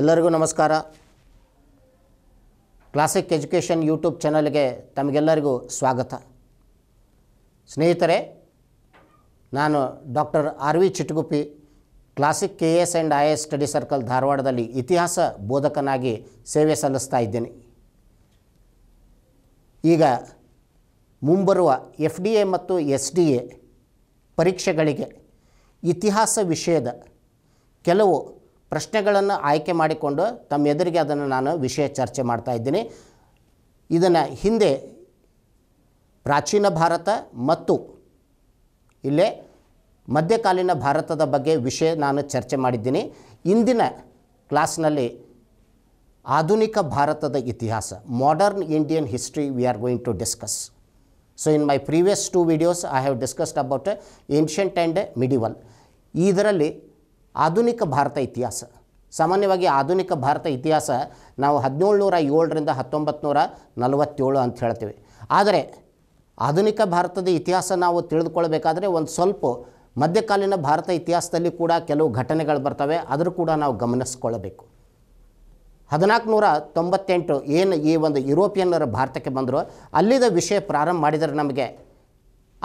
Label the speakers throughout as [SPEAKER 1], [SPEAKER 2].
[SPEAKER 1] ಎಲ್ಲರಿಗೂ ನಮಸ್ಕಾರ classic education YouTube ಚಾನಲ್ಗೆ ತಮಗೆಲ್ಲರಿಗೂ ಸ್ವಾಗತ ಸ್ನೇಹಿತರೆ ನಾನು doctor R V Chitguppi classic K S and I S study circle ಧಾರವಾಡದಲ್ಲಿ ಇತಿಹಾಸ ಬೋಧಕನಾಗಿ ಸೇವೆ ಸಲ್ಲಿಸ್ತಾ ಇದ್ದೇನೆ ಈಗ ಮುಂಬರುವ ಎಫ್ ಡಿ ಎ ಮತ್ತು ಎಸ್ ಡಿ ಎ ಪರೀಕ್ಷೆಗಳಿಗೆ ಇತಿಹಾಸ ವಿಷಯದ ಕೆಲವು ಪ್ರಶ್ನೆಗಳನ್ನು ಆಯ್ಕೆ ಮಾಡಿಕೊಂಡು ತಮ್ಮ ಎದುರಿಗೆ ಅದನ್ನು ನಾನು ವಿಷಯ ಚರ್ಚೆ ಮಾಡ್ತಾ ಇದ್ದೀನಿ ಇದನ್ನು ಹಿಂದೆ ಪ್ರಾಚೀನ ಭಾರತ ಮತ್ತು ಇಲ್ಲೇ ಮಧ್ಯಕಾಲೀನ ಭಾರತದ ಬಗ್ಗೆ ವಿಷಯ ನಾನು ಚರ್ಚೆ ಮಾಡಿದ್ದೀನಿ ಇಂದಿನ ಕ್ಲಾಸ್ನಲ್ಲಿ ಆಧುನಿಕ ಭಾರತದ ಇತಿಹಾಸ modern Indian history we are going to discuss so in my previous two videos I have discussed about ancient and medieval ಇದರಲ್ಲಿ ಆಧುನಿಕ ಭಾರತ ಇತಿಹಾಸ ಸಾಮಾನ್ಯವಾಗಿ ಆಧುನಿಕ ಭಾರತ ಇತಿಹಾಸ ನಾವು ಹದಿನೇಳುನೂರ ಏಳರಿಂದ ಹತ್ತೊಂಬತ್ತು ನೂರ ನಲವತ್ತೇಳು ಅಂತ ಹೇಳ್ತೀವಿ ಆದರೆ ಆಧುನಿಕ ಭಾರತದ ಇತಿಹಾಸ ನಾವು ತಿಳಿದುಕೊಳ್ಬೇಕಾದ್ರೆ ಒಂದು ಸ್ವಲ್ಪ ಮಧ್ಯಕಾಲೀನ ಭಾರತ ಇತಿಹಾಸದಲ್ಲಿ ಕೂಡ ಕೆಲವು ಘಟನೆಗಳು ಬರ್ತವೆ ಆದರೂ ಕೂಡ ನಾವು ಗಮನಿಸ್ಕೊಳ್ಬೇಕು ಹದಿನಾಲ್ಕು ನೂರ ತೊಂಬತ್ತೆಂಟು ಏನು ಈ ಒಂದು ಯುರೋಪಿಯನ್ನರು ಭಾರತಕ್ಕೆ ಬಂದರು ಅಲ್ಲಿದ ವಿಷಯ ಪ್ರಾರಂಭ ಮಾಡಿದರೆ ನಮಗೆ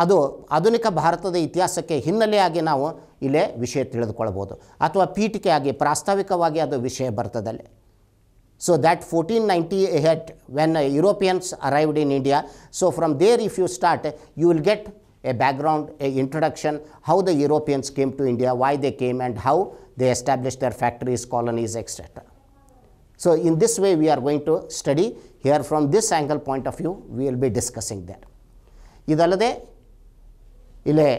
[SPEAKER 1] ಅದು ಆಧುನಿಕ ಭಾರತದ ಇತಿಹಾಸಕ್ಕೆ ಹಿನ್ನೆಲೆಯಾಗಿ ನಾವು ಇಲ್ಲೇ ವಿಷಯ ತಿಳಿದುಕೊಳ್ಬೋದು ಅಥವಾ ಪೀಠಿಕೆಯಾಗಿ ಪ್ರಾಸ್ತಾವಿಕವಾಗಿ ಅದು ವಿಷಯ ಬರ್ತದಲ್ಲೇ so that fourteen ninety eight when Europeans arrived in India so from there if you start you will get a background a introduction how the Europeans came to India why they came and how they establish their factories colonies etcetera so in this way we are going to study here from this angle point of view we will be discussing that ಇದಲ್ಲದೆ ಇಲ್ಲೇ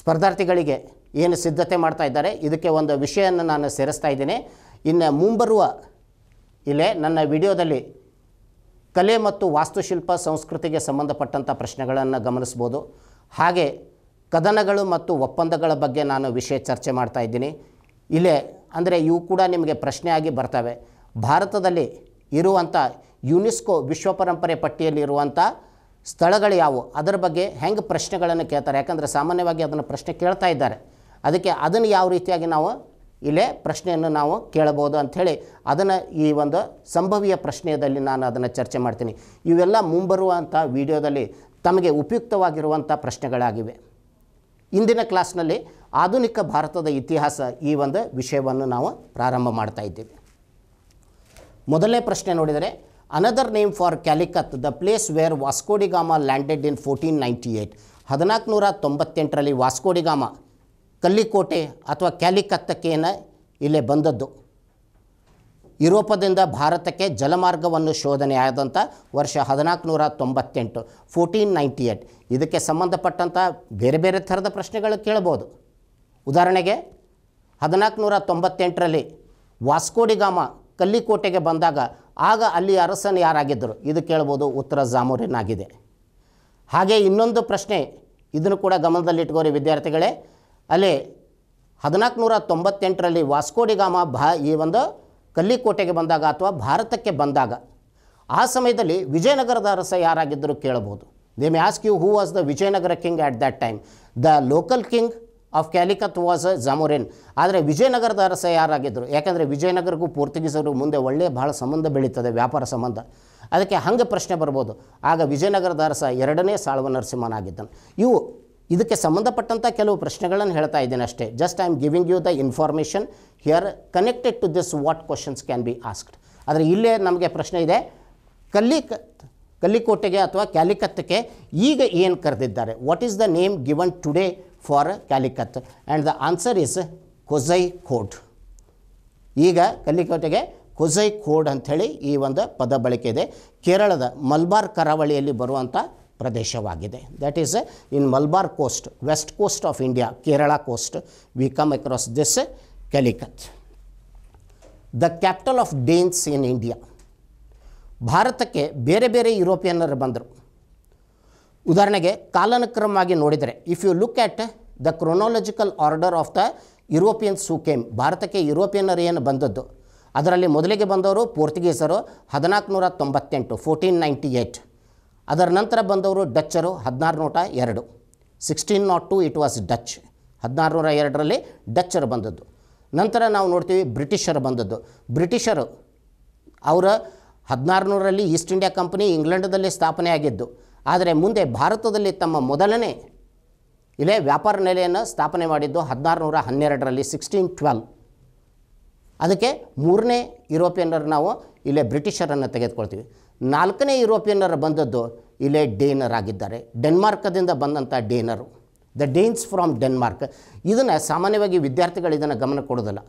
[SPEAKER 1] ಸ್ಪರ್ಧಾರ್ಥಿಗಳಿಗೆ ಏನು ಸಿದ್ಧತೆ ಮಾಡ್ತಾ ಇದ್ದಾರೆ ಇದಕ್ಕೆ ಒಂದು ವಿಷಯವನ್ನು ನಾನು ಸೇರಿಸ್ತಾ ಇದ್ದೀನಿ ಇನ್ನು ಮುಂಬರುವ ಇಲ್ಲೇ ನನ್ನ ವಿಡಿಯೋದಲ್ಲಿ ಕಲೆ ಮತ್ತು ವಾಸ್ತುಶಿಲ್ಪ ಸಂಸ್ಕೃತಿಗೆ ಸಂಬಂಧಪಟ್ಟಂಥ ಪ್ರಶ್ನೆಗಳನ್ನು ಗಮನಿಸ್ಬೋದು ಹಾಗೆ ಕದನಗಳು ಮತ್ತು ಒಪ್ಪಂದಗಳ ಬಗ್ಗೆ ನಾನು ವಿಷಯ ಚರ್ಚೆ ಮಾಡ್ತಾ ಇದ್ದೀನಿ ಇಲ್ಲೇ ಅಂದರೆ ಇವು ಕೂಡ ನಿಮಗೆ ಪ್ರಶ್ನೆಯಾಗಿ ಬರ್ತವೆ ಭಾರತದಲ್ಲಿ ಇರುವಂಥ ಯುನೆಸ್ಕೋ ವಿಶ್ವ ಪರಂಪರೆ ಪಟ್ಟಿಯಲ್ಲಿರುವಂಥ ಸ್ಥಳಗಳು ಯಾವುವು ಅದರ ಬಗ್ಗೆ ಹೆಂಗೆ ಪ್ರಶ್ನೆಗಳನ್ನು ಕೇಳ್ತಾರೆ ಯಾಕಂದರೆ ಸಾಮಾನ್ಯವಾಗಿ ಅದನ್ನು ಪ್ರಶ್ನೆ ಕೇಳ್ತಾ ಇದ್ದಾರೆ ಅದಕ್ಕೆ ಅದನ್ನು ಯಾವ ರೀತಿಯಾಗಿ ನಾವು ಇಲ್ಲೇ ಪ್ರಶ್ನೆಯನ್ನು ನಾವು ಕೇಳಬಹುದು ಅಂಥೇಳಿ ಅದನ್ನು ಈ ಒಂದು ಸಂಭವೀಯ ಪ್ರಶ್ನೆಯಲ್ಲಿ ನಾನು ಅದನ್ನು ಚರ್ಚೆ ಮಾಡ್ತೀನಿ ಇವೆಲ್ಲ ಮುಂಬರುವಂಥ ವಿಡಿಯೋದಲ್ಲಿ ತಮಗೆ ಉಪಯುಕ್ತವಾಗಿರುವಂಥ ಪ್ರಶ್ನೆಗಳಾಗಿವೆ ಇಂದಿನ ಕ್ಲಾಸ್ನಲ್ಲಿ ಆಧುನಿಕ ಭಾರತದ ಇತಿಹಾಸ ಈ ಒಂದು ವಿಷಯವನ್ನು ನಾವು ಪ್ರಾರಂಭ ಮಾಡ್ತಾ ಇದ್ದೇವೆ ಮೊದಲನೇ ಪ್ರಶ್ನೆ ನೋಡಿದರೆ another name for Calicut the place where where landed in fourteen landed eight ಹದಿನಾಲ್ಕು ಹದಿನಾಲ್ಕುನೂರ ತೊಂಬತ್ತೆಂಟರಲ್ಲಿ ವಾಸ್ಕೋಡಿಗಾಮ ಕಲ್ಲಿಕೋಟೆ ಅಥವಾ ಕ್ಯಾಲಿಕತ್ತಕ್ಕೇನ ಇಲ್ಲೇ ಬಂದದ್ದು ಯುರೋಪದಿಂದ ಭಾರತಕ್ಕೆ ಜಲಮಾರ್ಗವನ್ನು ಶೋಧನೆ ಆದಂಥ ವರ್ಷ ಹದಿನಾಲ್ಕುನೂರ ತೊಂಬತ್ತೆಂಟು ಫೋರ್ಟೀನ್ ನೈಂಟಿ ಏಯ್ಟ್ ಇದಕ್ಕೆ ಸಂಬಂಧಪಟ್ಟಂಥ ಬೇರೆ ಬೇರೆ ಥರದ ಪ್ರಶ್ನೆಗಳು ಕೇಳ್ಬೋದು ಉದಾಹರಣೆಗೆ ಹದಿನಾಲ್ಕುನೂರ ತೊಂಬತ್ತೆಂಟರಲ್ಲಿ ವಾಸ್ಕೋಡಿಗಾಮ ಕಲ್ಲಿಕೋಟೆಗೆ ಬಂದಾಗ ಆಗ ಅಲ್ಲಿ ಅರಸನ್ ಯಾರಾಗಿದ್ದರು ಇದು ಕೇಳ್ಬೋದು ಉತ್ತರ ಜಾಮೂರಿನಾಗಿದೆ ಹಾಗೆ ಇನ್ನೊಂದು ಪ್ರಶ್ನೆ ಇದನ್ನು ಕೂಡ ಗಮನದಲ್ಲಿಟ್ಕೋರಿ ವಿದ್ಯಾರ್ಥಿಗಳೇ ಅಲ್ಲಿ ಹದಿನಾಲ್ಕು ನೂರ ತೊಂಬತ್ತೆಂಟರಲ್ಲಿ ವಾಸ್ಕೋಡಿಗಾಮ ಭಾ ಈ ಒಂದು ಕಲ್ಲಿಕೋಟೆಗೆ ಬಂದಾಗ ಅಥವಾ ಭಾರತಕ್ಕೆ ಬಂದಾಗ ಆ ಸಮಯದಲ್ಲಿ ವಿಜಯನಗರದ ಅರಸ ಯಾರಾಗಿದ್ದರೂ ಕೇಳಬಹುದು they may ask you who was the Vijayanagara king at that time the local king of Calicut was Zamorin ಆದರೆ ವಿಜಯನಗರದ ಅರಸ ಯಾರಾಗಿದ್ದರು ಯಾಕೆಂದರೆ ವಿಜಯನಗರಕ್ಕೂ ಪೋರ್ಚುಗೀಸರು ಮುಂದೆ ಒಳ್ಳೆಯ ಭಾಳ ಸಂಬಂಧ ಬೆಳೀತದೆ ವ್ಯಾಪಾರ ಸಂಬಂಧ ಅದಕ್ಕೆ ಹಂಗೆ ಪ್ರಶ್ನೆ ಬರ್ಬೋದು ಆಗ ವಿಜಯನಗರದ ಅರಸ ಎರಡನೇ ಸಾಳ್ವ ನರಸಿಂಹನಾಗಿದ್ದನು ಇವು ಇದಕ್ಕೆ ಸಂಬಂಧಪಟ್ಟಂಥ ಕೆಲವು ಪ್ರಶ್ನೆಗಳನ್ನು ಹೇಳ್ತಾ ಇದ್ದೇನೆ ಅಷ್ಟೇ just I am giving you the information here connected to this what questions can be asked ಆದರೆ ಇಲ್ಲೇ ನಮಗೆ ಪ್ರಶ್ನೆ ಇದೆ ಕಲ್ಲಿ ಕಲ್ಲಿಕೋಟೆಗೆ ಅಥವಾ ಕ್ಯಾಲಿಕತ್ತಕ್ಕೆ ಈಗ ಏನು ಕರೆದಿದ್ದಾರೆ what is the name given today for Calicut and the answer is Kozai Code. ಈಗ ಕಲ್ಲಿಕೋಟೆಗೆ ಕೊಸೈ ಕೋಡ್ ಅಂಥೇಳಿ ಈ ಒಂದು ಪದ ಬಳಕೆ ಇದೆ ಕೇರಳದ ಮಲ್ಬಾರ್ ಕರಾವಳಿಯಲ್ಲಿ ಬರುವಂಥ ಪ್ರದೇಶವಾಗಿದೆ that is in Malabar coast west coast of India Kerala coast we come across this Calicut the capital of Danes in India ಭಾರತಕ್ಕೆ ಬೇರೆ ಬೇರೆ ಯುರೋಪಿಯನ್ನರು ಬಂದರು ಉದಾಹರಣೆಗೆ ಕಾಲಾನುಕ್ರಮವಾಗಿ ನೋಡಿದರೆ if you look at the chronological order of the European who came ಭಾರತಕ್ಕೆ ಯುರೋಪಿಯನ್ನರು ಏನು ಬಂದದ್ದು ಅದರಲ್ಲಿ ಮೊದಲಿಗೆ ಬಂದವರು ಪೋರ್ಚುಗೀಸರು ಹದಿನಾಲ್ಕು ನೂರ ತೊಂಬತ್ತೆಂಟು ಫೋರ್ಟೀನ್ ನೈಂಟಿ ಏಯ್ಟ್ ಅದರ ನಂತರ ಬಂದವರು ಡಚ್ಚರು ಹದಿನಾರು ನೂರ ಎರಡು sixteen nought oh two it was Dutch ಹದಿನಾರು ನೂರ ಎರಡರಲ್ಲಿ ಡಚ್ಚರು ಬಂದದ್ದು ನಂತರ ನಾವು ನೋಡ್ತೀವಿ ಬ್ರಿಟಿಷರು ಬಂದದ್ದು ಬ್ರಿಟಿಷರು ಅವರ ಹದಿನಾರು ನೂರರಲ್ಲಿ ಈಸ್ಟ್ ಇಂಡಿಯಾ ಕಂಪನಿ ಇಂಗ್ಲೆಂಡದಲ್ಲಿ ಸ್ಥಾಪನೆ ಆಗಿದ್ದು ಆದರೆ ಮುಂದೆ ಭಾರತದಲ್ಲಿ ತಮ್ಮ ಮೊದಲನೇ ಇಲ್ಲೇ ವ್ಯಾಪಾರ ನೆಲೆಯನ್ನು ಸ್ಥಾಪನೆ ಮಾಡಿದ್ದು ನೂರ ಹನ್ನೆರಡರಲ್ಲಿ ಸಿಕ್ಸ್ಟೀನ್ ಟ್ವೆಲ್ ಅದಕ್ಕೆ ಮೂರನೇ ಯುರೋಪಿಯನ್ನರು ನಾವು ಇಲ್ಲೇ ಬ್ರಿಟಿಷರನ್ನು ತೆಗೆದುಕೊಳ್ತೀವಿ ನಾಲ್ಕನೇ ಯುರೋಪಿಯನ್ನರು ಬಂದದ್ದು ಇಲ್ಲೇ ಡೇನರ್ ಆಗಿದ್ದಾರೆ ಡೆನ್ಮಾರ್ಕದಿಂದ ಬಂದಂಥ ಡೇನರು ದ ಡೇನ್ಸ್ ಫ್ರಾಮ್ ಡೆನ್ಮಾರ್ಕ್ ಇದನ್ನು ಸಾಮಾನ್ಯವಾಗಿ ವಿದ್ಯಾರ್ಥಿಗಳು ಇದನ್ನು ಗಮನ ಕೊಡೋದಿಲ್ಲ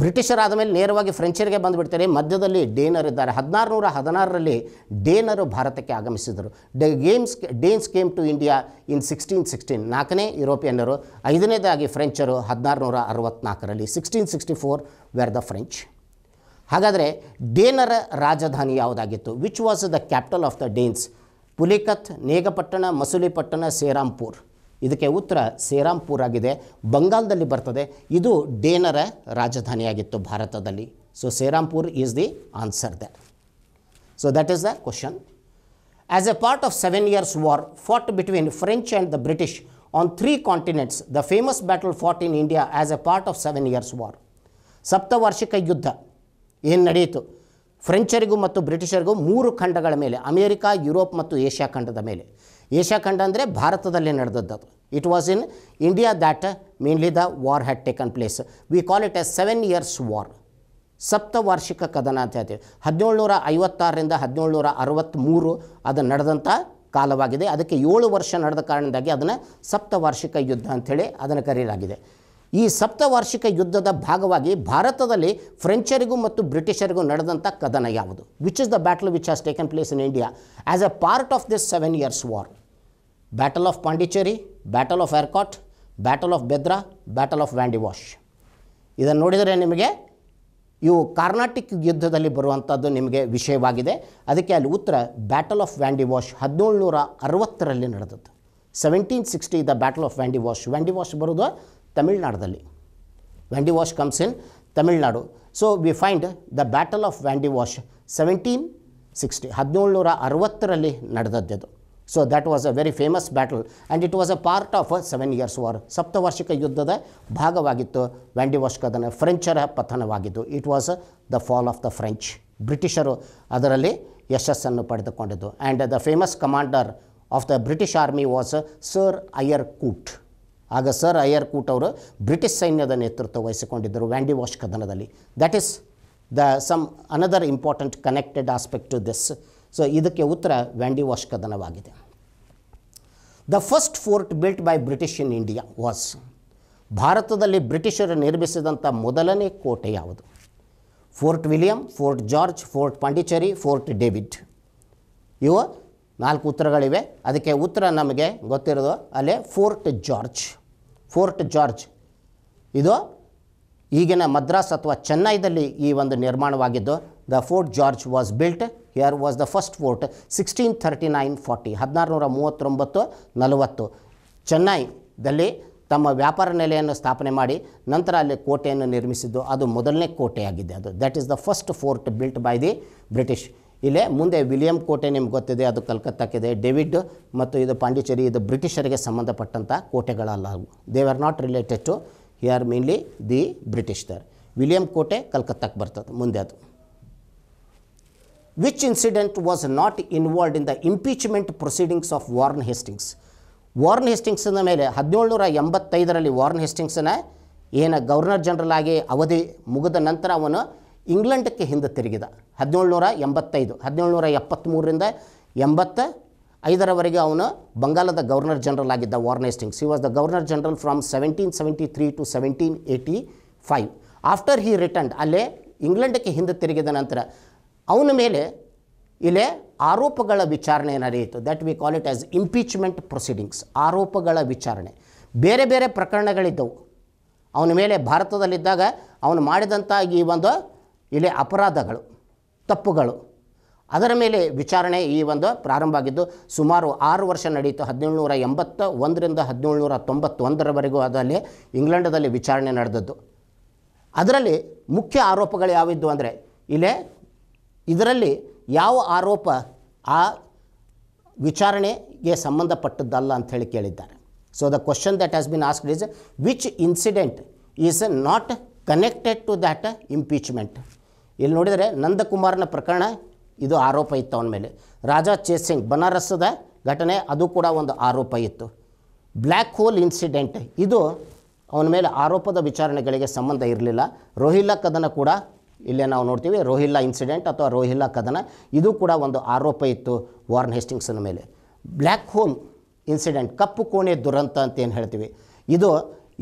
[SPEAKER 1] ಬ್ರಿಟಿಷರಾದ ಮೇಲೆ ನೇರವಾಗಿ ಫ್ರೆಂಚರಿಗೆ ಬಂದುಬಿಡ್ತಾರೆ ಮಧ್ಯದಲ್ಲಿ ಡೇನರ್ ಇದ್ದಾರೆ ಹದಿನಾರು ನೂರ ಹದಿನಾರರಲ್ಲಿ ಡೇನರು ಭಾರತಕ್ಕೆ ಆಗಮಿಸಿದರು ಡ ಗೇಮ್ಸ್ Danes came to India in sixteen sixteen ನಾಲ್ಕನೇ ಯುರೋಪಿಯನ್ನರು ಐದನೇದಾಗಿ ಫ್ರೆಂಚರು ಹದಿನಾರು ನೂರ ಅರವತ್ನಾಲ್ಕರಲ್ಲಿ sixteen sixty four were the French ಹಾಗಾದರೆ ಡೇನರ ರಾಜಧಾನಿ ಯಾವುದಾಗಿತ್ತು which was the capital of the Danes Pulicat Negapatam Masulipatnam Serampore ಇದಕ್ಕೆ ಉತ್ತರ ಸೇರಾಂಪುರ್ ಆಗಿದೆ ಬಂಗಾಲದಲ್ಲಿ ಬರ್ತದೆ ಇದು ಡೇನರ ರಾಜಧಾನಿಯಾಗಿತ್ತು ಭಾರತದಲ್ಲಿ so Serampore is the answer the so that is the question as a part of seven years war fought between French and the British on three continents the famous battle fought in India as a part of seven years war ಸಪ್ತವಾರ್ಷಿಕ ಯುದ್ಧ ಏನು ನಡೆಯಿತು ಫ್ರೆಂಚರಿಗೂ ಮತ್ತು ಬ್ರಿಟಿಷರಿಗೂ ಮೂರು ಖಂಡಗಳ ಮೇಲೆ America Europe ಮತ್ತು Asia ಖಂಡದ ಮೇಲೆ ಏಷ್ಯಾ ಖಂಡ ಅಂದರೆ ಭಾರತದಲ್ಲಿ ನಡೆದದ್ದು it was in India that mainly the war had taken place we call it a seven years war ಸಪ್ತವಾರ್ಷಿಕ ಕದನ ಅಂತ ಹೇಳ್ತೀವಿ ಹದಿನೇಳುನೂರ ಐವತ್ತಾರರಿಂದ ನೂರ ಅರವತ್ತ್ಮೂರು ಅದು ನಡೆದಂಥ ಕಾಲವಾಗಿದೆ ಅದಕ್ಕೆ ಏಳು ವರ್ಷ ನಡೆದ ಕಾರಣದಾಗಿ ಅದನ್ನು ಸಪ್ತವಾರ್ಷಿಕ ಯುದ್ಧ ಅಂಥೇಳಿ ಅದನ್ನು ಕರೆಯಲಾಗಿದೆ ಈ ಸಪ್ತವಾರ್ಷಿಕ ಯುದ್ಧದ ಭಾಗವಾಗಿ ಭಾರತದಲ್ಲಿ ಫ್ರೆಂಚರಿಗೂ ಮತ್ತು ಬ್ರಿಟಿಷರಿಗೂ ನಡೆದಂಥ ಕದನ ಯಾವುದು which is the battle which has taken place in India as a part of this seven years war battle of Pondicherry battle of Arcot battle of Bedra battle of Wandiwash ಇದನ್ನು ನೋಡಿದರೆ ನಿಮಗೆ ಇವು ಕಾರ್ನಾಟಿಕ್ ಯುದ್ಧದಲ್ಲಿ ಬರುವಂಥದ್ದು ನಿಮಗೆ ವಿಷಯವಾಗಿದೆ ಅದಕ್ಕೆ ಅಲ್ಲಿ ಉತ್ತರ ಬ್ಯಾಟಲ್ ಆಫ್ ವ್ಯಾಂಡಿವಾಶ್ ನೂರ ಅರವತ್ತರಲ್ಲಿ ನಡೆದದ್ದು seventeen sixty the battle of Wandiwash Wandiwash ಬರೋದು ತಮಿಳ್ನಾಡದಲ್ಲಿ Wandiwash comes in Tamil Nadu so we find the battle of Wandiwash seventeen sixty ಹದಿನೇಳು ನೂರ ಅರವತ್ತರಲ್ಲಿ ನಡೆದದ್ದು so that was a very famous battle and it was a part of seven years war ಸಪ್ತವಾರ್ಷಿಕ ಯುದ್ಧದ ಭಾಗವಾಗಿತ್ತು ವ್ಯಾಂಡಿ ಕದನ ಫ್ರೆಂಚರ ಪತನವಾಗಿದ್ದು it was the fall of the French ಬ್ರಿಟಿಷರು ಅದರಲ್ಲಿ ಯಶಸ್ಸನ್ನು ಪಡೆದುಕೊಂಡಿದ್ದು and the famous commander of the British army was sir Eyre Coote ಆಗ ಸರ್ ಅಯ್ಯರ್ ಕೂಟ್ ಅವರು ಬ್ರಿಟಿಷ್ ಸೈನ್ಯದ ನೇತೃತ್ವ ವಹಿಸಿಕೊಂಡಿದ್ದರು ವ್ಯಾಂಡಿ ವಾಶ್ ಕದನದಲ್ಲಿ that is the some another important connected aspect to this so ಇದಕ್ಕೆ ಉತ್ತರ ವ್ಯಾಂಡಿ ವಾಶ್ ಕದನವಾಗಿದೆ the first fort built by British in India was ಭಾರತದಲ್ಲಿ ಬ್ರಿಟಿಷರು ನಿರ್ಮಿಸಿದಂಥ ಮೊದಲನೇ ಕೋಟೆ ಯಾವುದು fort William fort George fort Pondicherry fort David ಇವು ನಾಲ್ಕು ಉತ್ತರಗಳಿವೆ ಅದಕ್ಕೆ ಉತ್ತರ ನಮಗೆ ಗೊತ್ತಿರೋದು ಅಲ್ಲೇ ಫೋರ್ಟ್ ಜಾರ್ಜ್ ಫೋರ್ಟ್ ಜಾರ್ಜ್ ಇದು ಈಗಿನ ಮದ್ರಾಸ್ ಅಥವಾ ಚೆನ್ನೈದಲ್ಲಿ ಈ ಒಂದು ನಿರ್ಮಾಣವಾಗಿದ್ದು the fort George was built here was the first fort sixteen thirty nine forty ಹದಿನಾರುನೂರ ಮೂವತ್ತೊಂಬತ್ತು ನಲವತ್ತು ಚೆನ್ನೈದಲ್ಲಿ ತಮ್ಮ ವ್ಯಾಪಾರ ನೆಲೆಯನ್ನು ಸ್ಥಾಪನೆ ಮಾಡಿ ನಂತರ ಅಲ್ಲಿ ಕೋಟೆಯನ್ನು ನಿರ್ಮಿಸಿದ್ದು ಅದು ಮೊದಲನೇ ಕೋಟೆಯಾಗಿದೆ ಅದು that is the first fort built by the British ಇಲ್ಲೇ ಮುಂದೆ ವಿಲಿಯಂ ಕೋಟೆ ನಿಮ್ಗೆ ಗೊತ್ತಿದೆ ಅದು ಕಲ್ಕತ್ತಾಕ್ಕಿದೆ ಡೇವಿಡ್ ಮತ್ತು ಇದು ಪಾಂಡಿಚೇರಿ ಇದು ಬ್ರಿಟಿಷರಿಗೆ ಸಂಬಂಧಪಟ್ಟಂಥ ಕೋಟೆಗಳಲ್ಲ they are not related to he are mainly the British ದರ್ ವಿಲಿಯಂ ಕೋಟೆ ಕಲ್ಕತ್ತಾಕ್ಕೆ ಬರ್ತದೆ ಮುಂದೆ ಅದು which incident was not involved in the impeachment proceedings of Warren Hastings Warren ಹೆಸ್ಟಿಂಗ್ಸ್ನ ಮೇಲೆ ಹದಿನೇಳುನೂರ ಎಂಬತ್ತೈದರಲ್ಲಿ ವಾರ್ನ್ ಹೆಸ್ಟಿಂಗ್ಸನ್ನ ಏನು ಗವರ್ನರ್ ಜನರಲ್ ಆಗಿ ಅವಧಿ ಮುಗಿದ ನಂತರ ಅವನು ಇಂಗ್ಲೆಂಡಕ್ಕೆ ಹಿಂದೆ ತಿರುಗಿದ ಹದಿನೇಳುನೂರ ಎಂಬತ್ತೈದು ಹದಿನೇಳುನೂರ ಎಪ್ಪತ್ತ್ಮೂರರಿಂದ ಎಂಬತ್ತ ಐದರವರೆಗೆ ಅವನು ಬಂಗಾಲದ ಗವರ್ನರ್ ಜನರಲ್ ಆಗಿದ್ದ Warren Hastings he was the governor general from seventeen seventy three to seventeen eighty five after he return ಅಲ್ಲೇ ಇಂಗ್ಲೆಂಡಕ್ಕೆ ಹಿಂದೆ ತಿರುಗಿದ ನಂತರ ಅವನ ಮೇಲೆ ಇಲ್ಲೇ ಆರೋಪಗಳ ವಿಚಾರಣೆ ನಡೆಯಿತು that we call it as impeachment proceedings ಆರೋಪಗಳ ವಿಚಾರಣೆ ಬೇರೆ ಬೇರೆ ಪ್ರಕರಣಗಳಿದ್ದವು ಅವನ ಮೇಲೆ ಭಾರತದಲ್ಲಿದ್ದಾಗ ಅವನು ಮಾಡಿದಂಥ ಈ ಒಂದು ಇಲ್ಲಿ ಅಪರಾಧಗಳು ತಪ್ಪುಗಳು ಅದರ ಮೇಲೆ ವಿಚಾರಣೆ ಈ ಒಂದು ಪ್ರಾರಂಭ ಆಗಿದ್ದು ಸುಮಾರು ಆರು ವರ್ಷ ನಡೆಯಿತು ಹದಿನೇಳುನೂರ ಎಂಬತ್ತ ಒಂದರಿಂದ ಹದಿನೇಳುನೂರ ತೊಂಬತ್ತೊಂದರವರೆಗೂ ಅದರಲ್ಲಿ ಇಂಗ್ಲೆಂಡದಲ್ಲಿ ವಿಚಾರಣೆ ನಡೆದದ್ದು ಅದರಲ್ಲಿ ಮುಖ್ಯ ಆರೋಪಗಳು ಯಾವಿದ್ದು ಅಂದರೆ ಇಲ್ಲೇ ಇದರಲ್ಲಿ ಯಾವ ಆರೋಪ ಆ ವಿಚಾರಣೆಗೆ ಸಂಬಂಧಪಟ್ಟದ್ದಲ್ಲ ಅಂತ ಹೇಳಿ ಕೇಳಿದ್ದಾರೆ so the question that has been asked is which incident is not connected to that impeachment ಇಲ್ಲಿ ನೋಡಿದರೆ ನಂದಕುಮಾರ್ನ ಪ್ರಕರಣ ಇದು ಆರೋಪ ಇತ್ತು ಅವನ ಮೇಲೆ ರಾಜಾ ಚೇಸಿಂಗ್ ಬನಾರಸದ ಘಟನೆ ಅದು ಕೂಡ ಒಂದು ಆರೋಪ ಇತ್ತು ಬ್ಲ್ಯಾಕ್ ಹೋಲ್ ಇನ್ಸಿಡೆಂಟ್ ಇದು ಅವನ ಮೇಲೆ ಆರೋಪದ ವಿಚಾರಣೆಗಳಿಗೆ ಸಂಬಂಧ ಇರಲಿಲ್ಲ ರೋಹಿಲ್ಲಾ ಕದನ ಕೂಡ ಇಲ್ಲೇ ನಾವು ನೋಡ್ತೀವಿ ರೋಹಿಲ್ಲಾ ಇನ್ಸಿಡೆಂಟ್ ಅಥವಾ ರೋಹಿಲ್ಲಾ ಕದನ ಇದು ಕೂಡ ಒಂದು ಆರೋಪ ಇತ್ತು ವಾರ್ನ್ ಹೆಸ್ಟಿಂಗ್ಸನ ಮೇಲೆ ಬ್ಲ್ಯಾಕ್ ಹೋಮ್ ಇನ್ಸಿಡೆಂಟ್ ಕಪ್ಪು ಕೋಣೆ ದುರಂತ ಅಂತ ಏನು ಹೇಳ್ತೀವಿ ಇದು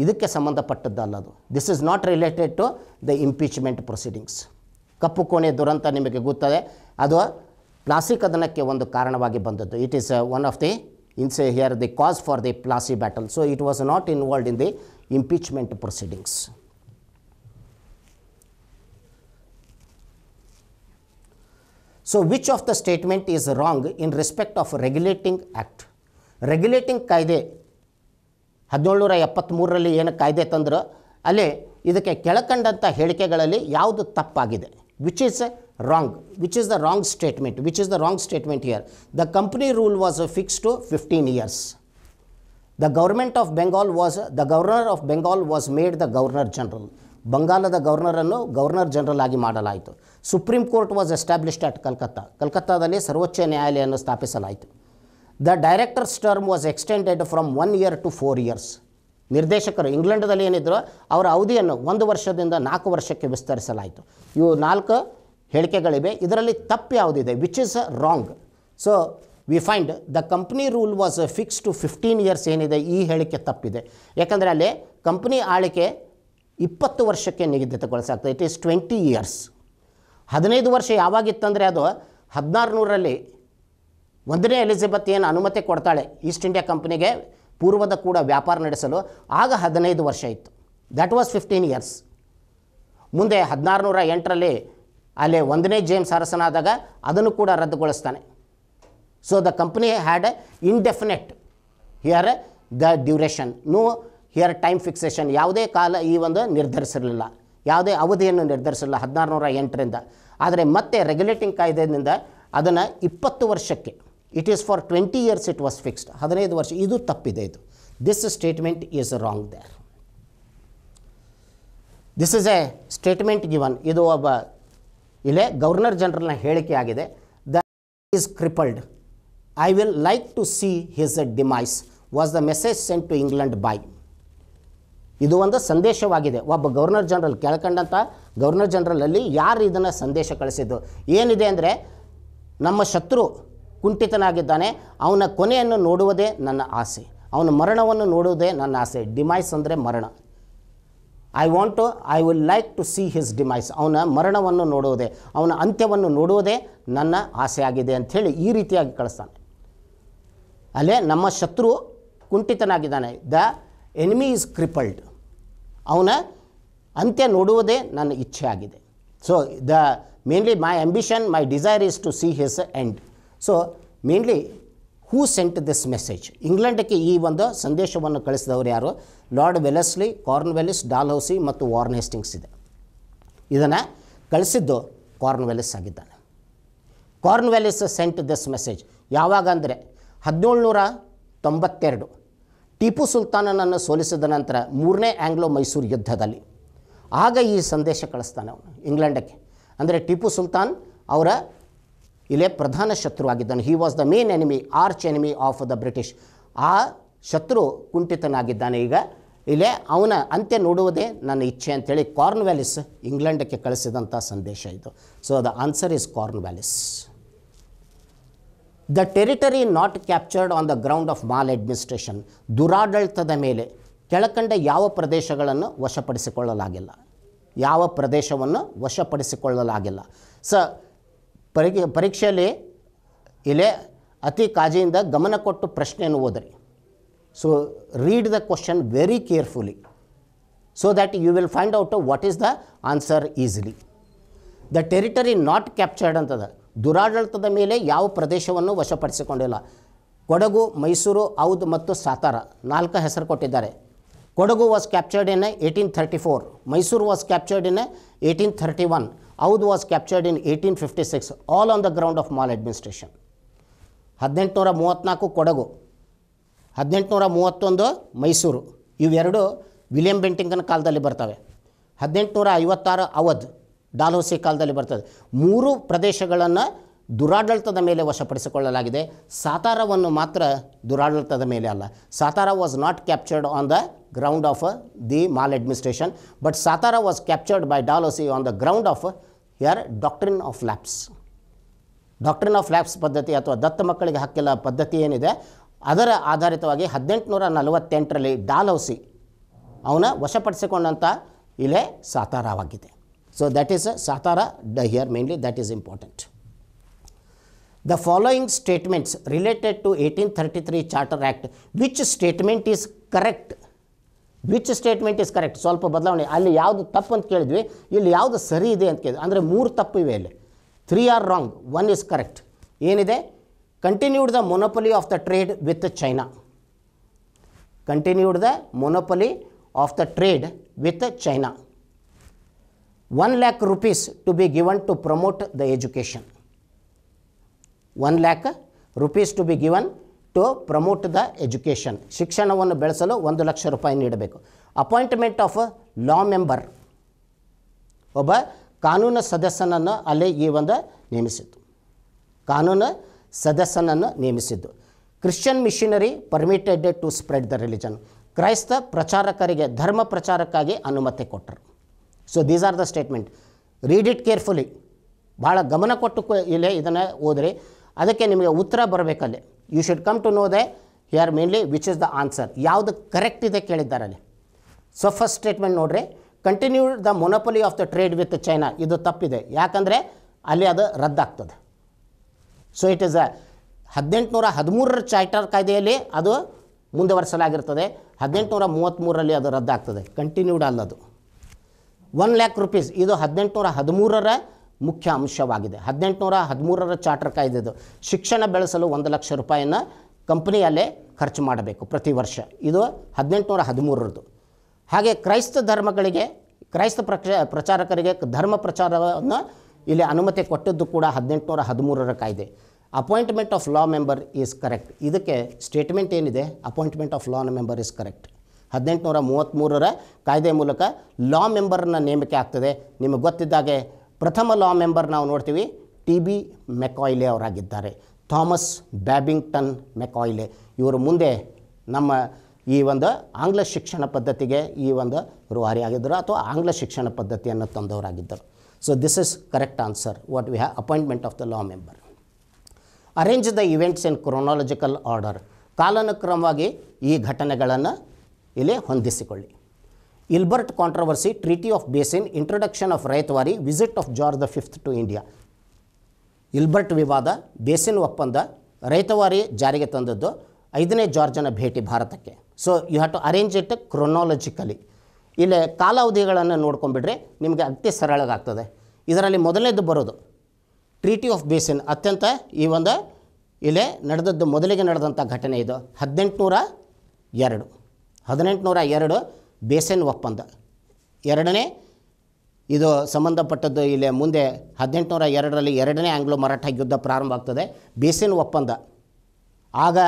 [SPEAKER 1] ಇದಕ್ಕೆ ಸಂಬಂಧಪಟ್ಟದ್ದಲ್ಲ ಅದು this is not related to the impeachment proceedings ಕಪ್ಪು ಕೋಣೆ ದುರಂತ ನಿಮಗೆ ಗೊತ್ತದೆ ಅದು ಪ್ಲಾಸಿ ಕದನಕ್ಕೆ ಒಂದು ಕಾರಣವಾಗಿ ಬಂದದ್ದು it is one of the ಇನ್ಸ್ here the cause for the Plassey battle so it was not involved in the impeachment proceedings So, which of the statement is wrong in respect of regulating act? Regulating ಕಾಯ್ದೆ ಹದಿನೇಳುನೂರ ಎಪ್ಪತ್ತ್ಮೂರರಲ್ಲಿ ಏನು ಕಾಯ್ದೆ ತಂದ್ರೆ ಅಲ್ಲಿ ಇದಕ್ಕೆ ಕೆಳಕಂಡಂಥ ಹೇಳಿಕೆಗಳಲ್ಲಿ ಯಾವುದು ತಪ್ಪಾಗಿದೆ which is wrong which is the wrong statement which is the wrong statement year the company rule was fix to fifteen years the government of Bengal was the governor of Bengal was made the governor general ಬಂಗಾಲದ ಗವರ್ನರನ್ನು governor general ಆಗಿ ಮಾಡಲಾಯಿತು supreme court was established at Calcutta ಕಲ್ಕತ್ತಾದಲ್ಲಿ ಸರ್ವೋಚ್ಚ ನ್ಯಾಯಾಲಯವನ್ನು ಸ್ಥಾಪಿಸಲಾಯಿತು the directors term was extended from one year to four years ನಿರ್ದೇಶಕರು ಇಂಗ್ಲೆಂಡದಲ್ಲಿ ಏನಿದ್ರು ಅವರ ಅವಧಿಯನ್ನು ಒಂದು ವರ್ಷದಿಂದ ನಾಲ್ಕು ವರ್ಷಕ್ಕೆ ವಿಸ್ತರಿಸಲಾಯಿತು ಇವು ನಾಲ್ಕು ಹೇಳಿಕೆಗಳಿವೆ ಇದರಲ್ಲಿ ತಪ್ಪು ಯಾವುದಿದೆ which is wrong so we find the company rule was fix to fifteen years ಏನಿದೆ ಈ ಹೇಳಿಕೆ ತಪ್ಪಿದೆ ಯಾಕಂದರೆ ಅಲ್ಲಿ ಕಂಪ್ನಿ ಆಳಿಕೆ ಇಪ್ಪತ್ತು ವರ್ಷಕ್ಕೆ ನಿಗದಿತಗೊಳಿಸಾಗ್ತದೆ ಇಟ್ ಈಸ್ ಟ್ವೆಂಟಿ ಇಯರ್ಸ್ ಹದಿನೈದು ವರ್ಷ ಯಾವಾಗಿತ್ತಂದರೆ ಅದು ಹದಿನಾರು ನೂರಲ್ಲಿ ಒಂದನೇ ಎಲಿಜಬೆತ್ ಏನು ಅನುಮತಿ ಕೊಡ್ತಾಳೆ ಈಸ್ಟ್ ಇಂಡಿಯಾ ಕಂಪ್ನಿಗೆ ಪೂರ್ವದ ಕೂಡ ವ್ಯಾಪಾರ ನಡೆಸಲು ಆಗ ಹದಿನೈದು ವರ್ಷ ಇತ್ತು ದ್ಯಾಟ್ ವಾಸ್ ಫಿಫ್ಟೀನ್ ಇಯರ್ಸ್ ಮುಂದೆ ಹದಿನಾರು ನೂರ ಎಂಟರಲ್ಲಿ ಅಲ್ಲಿ ಒಂದನೇ ಜೇಮ್ಸ್ ಅರಸನಾದಾಗ ಅದನ್ನು ಕೂಡ ರದ್ದುಗೊಳಿಸ್ತಾನೆ so the company had indefinite here the duration no here time fixation ಯಾವುದೇ ಕಾಲ ಈ ಒಂದು ನಿರ್ಧರಿಸಿರಲಿಲ್ಲ ಯಾವುದೇ ಅವಧಿಯನ್ನು ನಿರ್ಧರಿಸಿಲ್ಲ ಹದಿನಾರು ನೂರ ಎಂಟರಿಂದ ಆದರೆ ಮತ್ತೆ ರೆಗ್ಯುಲೇಟಿಂಗ್ ಕಾಯ್ದೆಯಿಂದ ಅದನ್ನು ಇಪ್ಪತ್ತು ವರ್ಷಕ್ಕೆ it is for twenty years it was fixed ಹದಿನೈದು ವರ್ಷ ಇದು ತಪ್ಪಿದೆ ಇದು this statement is wrong there this is a statement given ಇದು ಒಬ್ಬ ಇಲ್ಲೇ ಗವರ್ನರ್ ಜನರಲ್ನ ಹೇಳಿಕೆ ಆಗಿದೆ the is crippled I will like to see his demise was the message sent to England by ಇದು ಒಂದು ಸಂದೇಶವಾಗಿದೆ ಒಬ್ಬ ಗವರ್ನರ್ ಜನರಲ್ ಕೆಳಕಂಡಂಥ ಗವರ್ನರ್ ಜನರಲಲ್ಲಿ ಯಾರು ಇದನ್ನು ಸಂದೇಶ ಕಳಿಸಿದ್ದು ಏನಿದೆ ಅಂದರೆ ನಮ್ಮ ಶತ್ರು ಕುಂಠಿತನಾಗಿದ್ದಾನೆ ಅವನ ಕೊನೆಯನ್ನು ನೋಡುವುದೇ ನನ್ನ ಆಸೆ ಅವನ ಮರಣವನ್ನು ನೋಡುವುದೇ ನನ್ನ ಆಸೆ ಡಿಮೈಸ್ ಅಂದರೆ ಮರಣ I want to I will like to see his demise ಅವನ ಮರಣವನ್ನು ನೋಡುವುದೇ ಅವನ ಅಂತ್ಯವನ್ನು ನೋಡುವುದೇ ನನ್ನ ಆಸೆ ಆಗಿದೆ ಅಂಥೇಳಿ ಈ ರೀತಿಯಾಗಿ ಕಳಿಸ್ತಾನೆ ಅಲ್ಲೇ ನಮ್ಮ ಶತ್ರು ಕುಂಠಿತನಾಗಿದ್ದಾನೆ ದ ಎನಿಮಿ ಈಸ್ ಕ್ರಿಪಲ್ಡ್ ಅವನ ಅಂತ್ಯ ನೋಡುವುದೇ ನನ್ನ ಇಚ್ಛೆ ಆಗಿದೆ so the mainly my ambition my desire is to see his end so mainly who sent this message ಇಂಗ್ಲೆಂಡಕ್ಕೆ ಈ ಒಂದು ಸಂದೇಶವನ್ನು ಕಳಿಸಿದವರು ಯಾರು Lord Wellesley Cornwallis Dalhousie ಮತ್ತು ವಾರ್ನ್ ಹೆಸ್ಟಿಂಗ್ಸ್ ಇದೆ ಇದನ್ನು ಕಳಿಸಿದ್ದು ಕಾರ್ನ್ವೆಲಿಸ್ ಆಗಿದ್ದಾನೆ ಕಾರ್ನ್ವೆಲಿಸ್ ಸೆಂಟ್ ದಿಸ್ ಮೆಸೇಜ್ ಯಾವಾಗ ಅಂದರೆ ಹದಿನೇಳು ನೂರ ತೊಂಬತ್ತೆರಡು ಟಿಪ್ಪು ಸುಲ್ತಾನನನ್ನು ಸೋಲಿಸಿದ ನಂತರ ಮೂರನೇ ಆಂಗ್ಲೋ ಮೈಸೂರು ಯುದ್ಧದಲ್ಲಿ ಆಗ ಈ ಸಂದೇಶ ಕಳಿಸ್ತಾನೆ ಅವನು ಇಂಗ್ಲೆಂಡಕ್ಕೆ ಅಂದರೆ ಟಿಪ್ಪು ಸುಲ್ತಾನ್ ಅವರ ಇಲ್ಲೇ ಪ್ರಧಾನ ಶತ್ರು ಆಗಿದ್ದಾನೆ he was the main enemy arch enemy of the British ಆ ಶತ್ರು ಕುಂಠಿತನಾಗಿದ್ದಾನೆ ಈಗ ಇಲ್ಲೇ ಅವನ ಅಂತ್ಯ ನೋಡುವುದೇ ನನ್ನ ಇಚ್ಛೆ ಅಂತೇಳಿ ಕಾರ್ನ್ ವ್ಯಾಲಿಸ್ ಇಂಗ್ಲೆಂಡಕ್ಕೆ ಕಳಿಸಿದಂಥ ಸಂದೇಶ ಇದು so the answer is Cornwallis the territory not captured on the ground of maladministration ದುರಾಡಳಿತದ ಮೇಲೆ ಕೆಳಕಂಡ ಯಾವ ಪ್ರದೇಶಗಳನ್ನು ವಶಪಡಿಸಿಕೊಳ್ಳಲಾಗಿಲ್ಲ ಯಾವ ಪ್ರದೇಶವನ್ನು ವಶಪಡಿಸಿಕೊಳ್ಳಲಾಗಿಲ್ಲ ಸ ಪರೀಕ್ಷೆ ಪರೀಕ್ಷೆಯಲ್ಲಿ ಇಲ್ಲೇ ಅತಿ ಕಾಜಿಯಿಂದ ಗಮನ ಕೊಟ್ಟು ಪ್ರಶ್ನೆಯನ್ನು ಓದಿರಿ so read the question very carefully so that you will find out what is the answer easily the territory not captured ಅಂತದ ದುರಾಡಳಿತದ ಮೇಲೆ ಯಾವ ಪ್ರದೇಶವನ್ನು ವಶಪಡಿಸಿಕೊಂಡಿಲ್ಲ ಕೊಡಗು ಮೈಸೂರು ಔದ್ ಮತ್ತು ಸಾತಾರ ನಾಲ್ಕು ಹೆಸರು ಕೊಟ್ಟಿದ್ದಾರೆ Kodagu was captured in eighteen thirty four Mysuru was captured in eighteen thirty one Oudh was captured in eighteen fifty six all on the ground of maladministration ಹದಿನೆಂಟುನೂರ ಮೂವತ್ತ್ನಾಲ್ಕು ಕೊಡಗು ಹದಿನೆಂಟುನೂರ ಮೂವತ್ತೊಂದು ಮೈಸೂರು ಇವೆರಡು ವಿಲಿಯಂ ಬೆಂಟಿಂಗನ ಕಾಲದಲ್ಲಿ ಬರ್ತವೆ ಹದಿನೆಂಟುನೂರ ಐವತ್ತಾರು ಅವಧ್ ಡಾಲ್ಹೌಸಿ ಕಾಲದಲ್ಲಿ ಬರ್ತದೆ ಮೂರು ಪ್ರದೇಶಗಳನ್ನು ದುರಾಡಳಿತದ ಮೇಲೆ ವಶಪಡಿಸಿಕೊಳ್ಳಲಾಗಿದೆ ಸಾತಾರವನ್ನು ಮಾತ್ರ ದುರಾಡಳಿತದ ಮೇಲೆ ಅಲ್ಲ Satara was not captured on the ground of the maladministration but Satara was captured by Dalhousie on the ground of ಯರ್ doctrine of lapse doctrine of lapse ಪದ್ಧತಿ ಅಥವಾ ದತ್ತ ಮಕ್ಕಳಿಗೆ ಹಾಕಿಲ್ಲ ಪದ್ಧತಿ ಏನಿದೆ ಅದರ ಆಧಾರಿತವಾಗಿ ಹದಿನೆಂಟುನೂರ ನಲವತ್ತೆಂಟರಲ್ಲಿ ಡಾಲೌಸಿ ಅವನ ವಶಪಡಿಸಿಕೊಂಡಂಥ ಇಲೆ ಸಾತಾರವಾಗಿದೆ so So, Satara is here satara that is important the following statements related to eighteen to three charter act which statement is correct which statement is correct ಸ್ವಲ್ಪ ಬದಲಾವಣೆ ಅಲ್ಲಿ ಯಾವುದು ತಪ್ಪು ಅಂತ ಕೇಳಿದ್ವಿ ಇಲ್ಲಿ ಯಾವುದು ಸರಿ ಇದೆ ಅಂತ ಕೇಳಿದೆ ಅಂದರೆ ಮೂರು ತಪ್ಪು ಇವೆ ಅಲ್ಲಿ three are wrong one is correct ಏನಿದೆ continued the monopoly of the trade with China continued the monopoly of the trade with China one lakh rupees to be given to promote the education one lakh rupees to be given to promote the education ಶಿಕ್ಷಣವನ್ನು ಬೆಳೆಸಲು ಒಂದು ಲಕ್ಷ ರೂಪಾಯಿ ನೀಡಬೇಕು appointment of law member ಒಬ್ಬ ಕಾನೂನು ಸದಸ್ಯನನ್ನು ಅಲ್ಲೇ ಈ ಒಂದು ನೇಮಿಸಿತು ಕಾನೂನು ಸದಸ್ಯನನ್ನು ನೇಮಿಸಿದ್ದು Christian missionary permitted to spread the religion ಕ್ರೈಸ್ತ ಪ್ರಚಾರಕರಿಗೆ ಧರ್ಮ ಪ್ರಚಾರಕ್ಕಾಗಿ ಅನುಮತಿ ಕೊಟ್ಟರು so these are the statement read it carefully ಭಾಳ ಗಮನ ಕೊಟ್ಟು ಇಲ್ಲೇ ಇದನ್ನು ಓದ್ರಿ ಅದಕ್ಕೆ ನಿಮಗೆ ಉತ್ತರ ಬರಬೇಕಲ್ಲಿ you should come to know he are mainly which is the answer ಯಾವುದು ಕರೆಕ್ಟ್ ಇದೆ ಕೇಳಿದ್ದಾರಲ್ಲಿ ಸೊ ಫಸ್ಟ್ ಸ್ಟೇಟ್ಮೆಂಟ್ ನೋಡ್ರಿ continued the monopoly of the trade with China ಇದು ತಪ್ಪಿದೆ ಯಾಕಂದರೆ ಅಲ್ಲಿ ಅದು ರದ್ದಾಗ್ತದೆ ಸೊ ಇಟ್ ಇಸ್ ಅ ಹದಿನೆಂಟುನೂರ ಹದಿಮೂರರ ಚಾರ್ಟರ್ ಕಾಯ್ದೆಯಲ್ಲಿ ಅದು ಮುಂದುವರಿಸಲಾಗಿರ್ತದೆ ಹದಿನೆಂಟುನೂರ ಮೂವತ್ತ್ಮೂರರಲ್ಲಿ ಅದು ರದ್ದಾಗ್ತದೆ ಕಂಟಿನ್ಯೂಡ್ ಅಲ್ಲದು ಒನ್ ಲ್ಯಾಕ್ ರುಪೀಸ್ ಇದು ಹದಿನೆಂಟುನೂರ ಹದಿಮೂರರ ಮುಖ್ಯ ಅಂಶವಾಗಿದೆ ಹದಿನೆಂಟುನೂರ ಹದಿಮೂರರ ಚಾರ್ಟರ್ ಕಾಯ್ದೆದು ಶಿಕ್ಷಣ ಬೆಳೆಸಲು ಒಂದು ಲಕ್ಷ ರೂಪಾಯಿಯನ್ನು ಕಂಪ್ನಿಯಲ್ಲೇ ಖರ್ಚು ಮಾಡಬೇಕು ಪ್ರತಿ ವರ್ಷ ಇದು ಹದಿನೆಂಟುನೂರ ಹದಿಮೂರರದು ಹಾಗೆ ಕ್ರೈಸ್ತ ಧರ್ಮಗಳಿಗೆ ಕ್ರೈಸ್ತ ಪ್ರಚ ಪ್ರಚಾರಕರಿಗೆ ಧರ್ಮ ಪ್ರಚಾರವನ್ನು ಇಲ್ಲಿ ಅನುಮತಿ ಕೊಟ್ಟದ್ದು ಕೂಡ ಹದಿನೆಂಟುನೂರ ಹದಿಮೂರರ ಕಾಯ್ದೆ appointment of law member is correct ಇದಕ್ಕೆ ಸ್ಟೇಟ್ಮೆಂಟ್ ಏನಿದೆ appointment of law member is correct ಹದಿನೆಂಟುನೂರ ಮೂವತ್ತ್ಮೂರರ ಕಾಯ್ದೆ ಮೂಲಕ ಲಾ ಮೆಂಬರ್ನ ನೇಮಕ ಆಗ್ತದೆ ನಿಮಗೆ ಗೊತ್ತಿದ್ದಾಗೆ ಪ್ರಥಮ ಲಾ ಮೆಂಬರ್ ನಾವು ನೋಡ್ತೀವಿ ಟಿ ಬಿ ಮೆಕಾಯ್ಲೆ ಅವರಾಗಿದ್ದಾರೆ ಥಾಮಸ್ ಬ್ಯಾಬಿಂಗ್ಟನ್ ಮೆಕಾಯ್ಲೆ ಇವರು ಮುಂದೆ ನಮ್ಮ ಈ ಒಂದು ಆಂಗ್ಲ ಶಿಕ್ಷಣ ಪದ್ಧತಿಗೆ ಈ ಒಂದು ಆಗಿದ್ದರು ಅಥವಾ ಆಂಗ್ಲ ಶಿಕ್ಷಣ ಪದ್ಧತಿಯನ್ನು ತಂದವರಾಗಿದ್ದರು so this is correct answer what we have appointment of the law member arrange the events in chronological order ಕಾಲಾನುಕ್ರಮವಾಗಿ ಈ ಘಟನೆಗಳನ್ನು ಇಲ್ಲಿ ಹೊಂದಿಸಿಕೊಳ್ಳಿ Ilbert controversy treaty of Bassein introduction of ryotwari visit of George the fifth to India Ilbert ವಿವಾದ ಬೇಸಿನ್ ಒಪ್ಪಂದ ರೈತವಾರಿ ಜಾರಿಗೆ ತಂದದ್ದು ಐದನೇ ಜಾರ್ಜನ ಭೇಟಿ ಭಾರತಕ್ಕೆ so you have to arrange it chronologically ಇಲ್ಲಿ ಕಾಲಾವಧಿಗಳನ್ನು ನೋಡ್ಕೊಂಡ್ಬಿಟ್ರೆ ನಿಮಗೆ ಅತಿ ಸರಳಗಾಗ್ತದೆ ಇದರಲ್ಲಿ ಮೊದಲನೇದು ಬರೋದು ಟ್ರೀಟಿ ಆಫ್ ಬೇಸಿನ್ ಅತ್ಯಂತ ಈ ಒಂದು ಇಲ್ಲೇ ನಡೆದದ್ದು ಮೊದಲಿಗೆ ನಡೆದಂಥ ಘಟನೆ ಇದು ಹದಿನೆಂಟುನೂರ ಎರಡು ಹದಿನೆಂಟುನೂರ ಎರಡು ಬೇಸನ್ ಒಪ್ಪಂದ ಎರಡನೇ ಇದು ಸಂಬಂಧಪಟ್ಟದ್ದು ಇಲ್ಲಿ ಮುಂದೆ ಹದಿನೆಂಟುನೂರ ಎರಡರಲ್ಲಿ ಎರಡನೇ ಆಂಗ್ಲೋ ಮರಾಠ ಯುದ್ಧ ಪ್ರಾರಂಭ ಆಗ್ತದೆ ಬೇಸನ್ ಒಪ್ಪಂದ ಆಗ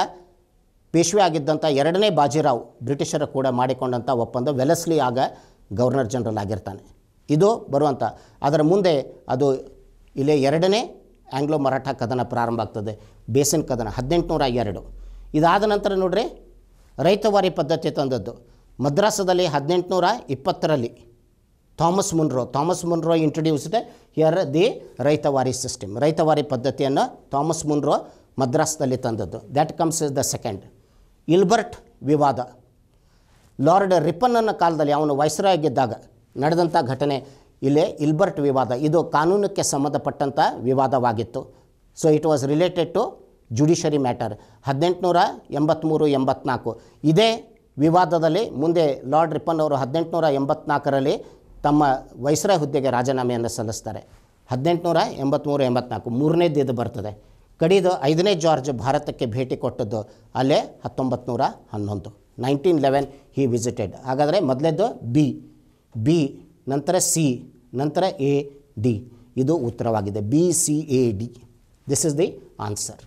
[SPEAKER 1] ಪೇಶ್ವೆ ಆಗಿದ್ದಂಥ ಎರಡನೇ ಬಾಜಿರಾವ್ ಬ್ರಿಟಿಷರ ಕೂಡ ಮಾಡಿಕೊಂಡಂಥ ಒಪ್ಪಂದ ವೆಲಸ್ಲಿ ಆಗ ಗವರ್ನರ್ ಜನರಲ್ ಆಗಿರ್ತಾನೆ ಇದು ಬರುವಂಥ ಅದರ ಮುಂದೆ ಅದು ಇಲ್ಲೇ ಎರಡನೇ ಆಂಗ್ಲೋ ಮರಾಠ ಕದನ ಪ್ರಾರಂಭ ಆಗ್ತದೆ ಬೇಸನ್ ಕದನ ಹದಿನೆಂಟುನೂರ ಎರಡು ಇದಾದ ನಂತರ ನೋಡ್ರಿ ರೈತವಾರಿ ಪದ್ಧತಿ ತಂದದ್ದು ಮದ್ರಾಸದಲ್ಲಿ ಹದಿನೆಂಟುನೂರ ಇಪ್ಪತ್ತರಲ್ಲಿ Thomas Munro Thomas Munro introduced here the ryotwari system ryotwari ಪದ್ಧತಿಯನ್ನು ಥಾಮಸ್ ಮುನ್ರೋ ಮದ್ರಾಸ್ನಲ್ಲಿ ತಂದದ್ದು that comes is the second Ilbert ವಿವಾದ ಲಾರ್ಡ್ ರಿಪನ್ನ ಕಾಲದಲ್ಲಿ ಅವನು ಆಗಿದ್ದಾಗ ನಡೆದಂಥ ಘಟನೆ ಇಲ್ಲೇ ಇಲ್ಬರ್ಟ್ ವಿವಾದ ಇದು ಕಾನೂನಕ್ಕೆ ಸಂಬಂಧಪಟ್ಟಂಥ ವಿವಾದವಾಗಿತ್ತು so it was related to judiciary matter ಹದಿನೆಂಟುನೂರ ಎಂಬತ್ತ್ಮೂರು ಎಂಬತ್ನಾಲ್ಕು ಇದೇ ವಿವಾದದಲ್ಲಿ ಮುಂದೆ ಲಾರ್ಡ್ ರಿಪನ್ ಅವರು ಹದಿನೆಂಟುನೂರ ಎಂಬತ್ನಾಲ್ಕರಲ್ಲಿ ತಮ್ಮ ವೈಸ್ರಾಯ್ ಹುದ್ದೆಗೆ ರಾಜೀನಾಮೆಯನ್ನು ಸಲ್ಲಿಸ್ತಾರೆ ಹದಿನೆಂಟುನೂರ ಎಂಬತ್ತ್ಮೂರು ಎಂಬತ್ನಾಲ್ಕು ಮೂರನೇದು ಇದು ಬರ್ತದೆ ಕಡಿದು ಐದನೇ ಜಾರ್ಜ್ ಭಾರತಕ್ಕೆ ಭೇಟಿ ಕೊಟ್ಟದ್ದು ಅಲ್ಲೇ ಹತ್ತೊಂಬತ್ತು ಹನ್ನೊಂದು ನೈನ್ಟೀನ್ ಲೆವೆನ್ ಹಿ ವಿಸಿಟೆಡ್ ಹಾಗಾದರೆ ಮೊದಲೇದು ಬಿ ಬಿ ನಂತರ ಸಿ ನಂತರ ಎ ಡಿ ಇದು ಉತ್ತರವಾಗಿದೆ B C A D this is the answer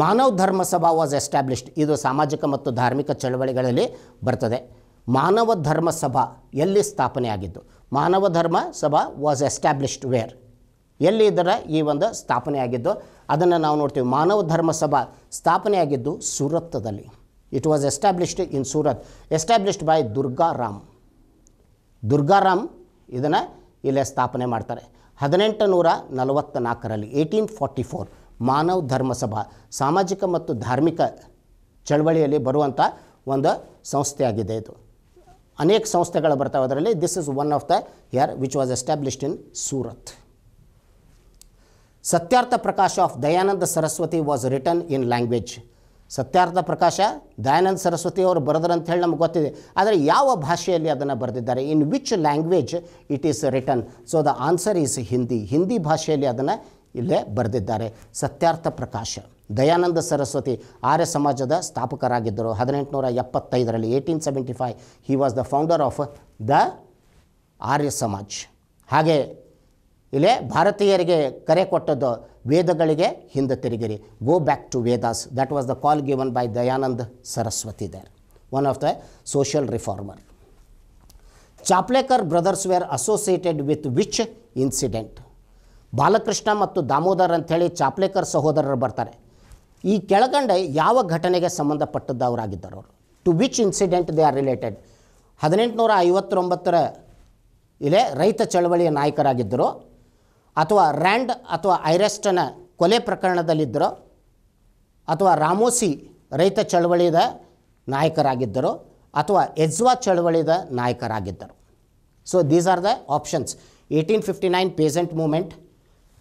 [SPEAKER 1] Manav Dharma ಸಭಾ ವಾಸ್ ಎಸ್ಟಾಬ್ಲಿಷ್ಡ್ ಇದು ಸಾಮಾಜಿಕ ಮತ್ತು ಧಾರ್ಮಿಕ ಚಳವಳಿಗಳಲ್ಲಿ ಬರ್ತದೆ ಮಾನವ ಧರ್ಮ ಸಭಾ ಎಲ್ಲಿ ಸ್ಥಾಪನೆ ಆಗಿದ್ದು ಮಾನವ ಧರ್ಮ ಸಭಾ ವಾಸ್ ಎಸ್ಟಾಬ್ಲಿಷ್ಡ್ ವೇರ್ ಎಲ್ಲಿ ಇದರ ಈ ಒಂದು ಸ್ಥಾಪನೆ ಆಗಿದ್ದು ಅದನ್ನು ನಾವು ನೋಡ್ತೀವಿ ಮಾನವ ಧರ್ಮ ಸಭಾ ಸ್ಥಾಪನೆಯಾಗಿದ್ದು ಸೂರತ್ದಲ್ಲಿ it was established in Surat established by Durgaram Durgaram ಇದನ್ನು ಇಲ್ಲೇ ಸ್ಥಾಪನೆ ಮಾಡ್ತಾರೆ ಹದಿನೆಂಟು ನೂರ ನಲವತ್ತ ನಾಲ್ಕರಲ್ಲಿ eighteen forty four Manav Dharmasabha ಸಾಮಾಜಿಕ ಮತ್ತು ಧಾರ್ಮಿಕ ಚಳವಳಿಯಲ್ಲಿ ಬರುವಂಥ ಒಂದು ಸಂಸ್ಥೆಯಾಗಿದೆ ಇದು ಅನೇಕ ಸಂಸ್ಥೆಗಳು ಬರ್ತಾವೆ ಅದರಲ್ಲಿ this is one of the ಯರ್ which was established in Surat Satyarth Prakash of Dayanand Saraswati was written in language Satyarth Prakash Dayanand Saraswati ಅವರು ಬರೆದ್ರಂತ ಹೇಳಿ ನಮ್ಗೆ ಗೊತ್ತಿದೆ ಆದರೆ ಯಾವ ಭಾಷೆಯಲ್ಲಿ ಅದನ್ನು ಬರೆದಿದ್ದಾರೆ in which language it is written so the answer is Hindi Hindi ಭಾಷೆಯಲ್ಲಿ ಅದನ್ನು ಇಲ್ಲೇ ಬರೆದಿದ್ದಾರೆ ಸತ್ಯಾರ್ಥ ಪ್ರಕಾಶ ದಯಾನಂದ ಸರಸ್ವತಿ ಆರ್ಯ ಸಮಾಜದ ಸ್ಥಾಪಕರಾಗಿದ್ದರು ಹದಿನೆಂಟುನೂರ ಎಪ್ಪತ್ತೈದರಲ್ಲಿ eighteen seventy five he was the founder of the Arya Samaj ಹಾಗೆ ಇಲ್ಲೇ ಭಾರತೀಯರಿಗೆ ಕರೆ ಕೊಟ್ಟದ್ದು ವೇದಗಳಿಗೆ ಹಿಂದೆ ತಿರುಗಿರಿ go back to Vedas that was the call given by Dayanand Saraswati there one of the social reformer Chapekar brothers were associated with which incident Balakrishna ಮತ್ತು ದಾಮೋದರ್ ಅಂಥೇಳಿ ಚಾಪ್ಲೇಕರ್ ಸಹೋದರರು ಬರ್ತಾರೆ ಈ ಕೆಳಗಂಡೆ ಯಾವ ಘಟನೆಗೆ ಸಂಬಂಧಪಟ್ಟದ್ದವರಾಗಿದ್ದರು ಅವರು to which incident they are related ಹದಿನೆಂಟುನೂರ ಐವತ್ತೊಂಬತ್ತರ ಇಲ್ಲೇ ರೈತ ಚಳವಳಿಯ ನಾಯಕರಾಗಿದ್ದರು ಅಥವಾ ರ್ಯಾಂಡ್ ಅಥವಾ ಐರೆಸ್ಟನ ಕೊಲೆ ಪ್ರಕರಣದಲ್ಲಿದ್ದರು ಅಥವಾ ರಾಮೋಸಿ ರೈತ ಚಳವಳಿಯ ನಾಯಕರಾಗಿದ್ದರು ಅಥವಾ ಎಜ್ವಾ ಚಳವಳಿಯ ನಾಯಕರಾಗಿದ್ದರು so these are the options eighteen fifty nine peasant movement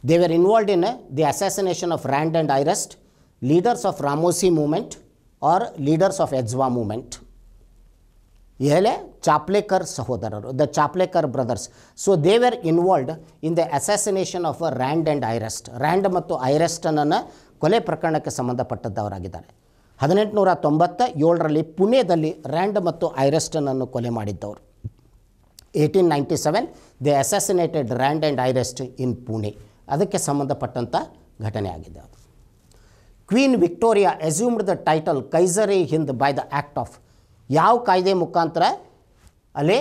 [SPEAKER 1] They were involved in uh, the assassination of Rand and Irest, leaders of Ramosi movement or leaders of Edzwa ಎಲೆ ಚಾಪ್ಲೇಕರ್ ಸಹೋದರರು the Chapekar brothers so they were involved in the assassination of a Rand and Ayerst Rand ಮತ್ತು ಐರೆಸ್ಟನನ್ನು ಕೊಲೆ ಪ್ರಕರಣಕ್ಕೆ ಸಂಬಂಧಪಟ್ಟದ್ದವರಾಗಿದ್ದಾರೆ ಹದಿನೆಂಟುನೂರ ತೊಂಬತ್ತ ಏಳರಲ್ಲಿ ಪುಣೆದಲ್ಲಿ Rand ಮತ್ತು ಐರೆಸ್ಟನನ್ನು ಕೊಲೆ ಮಾಡಿದ್ದವರು eighteen ninety seven they assassinated Rand and Ayerst in Pune ಅದಕ್ಕೆ ಸಂಬಂಧಪಟ್ಟಂಥ ಘಟನೆ ಆಗಿದೆ ಅದು queen Victoria assumed the title Kaiser i Hind by the act of ಯಾವ ಕಾಯ್ದೆ ಮುಖಾಂತರ ಅಲ್ಲಿ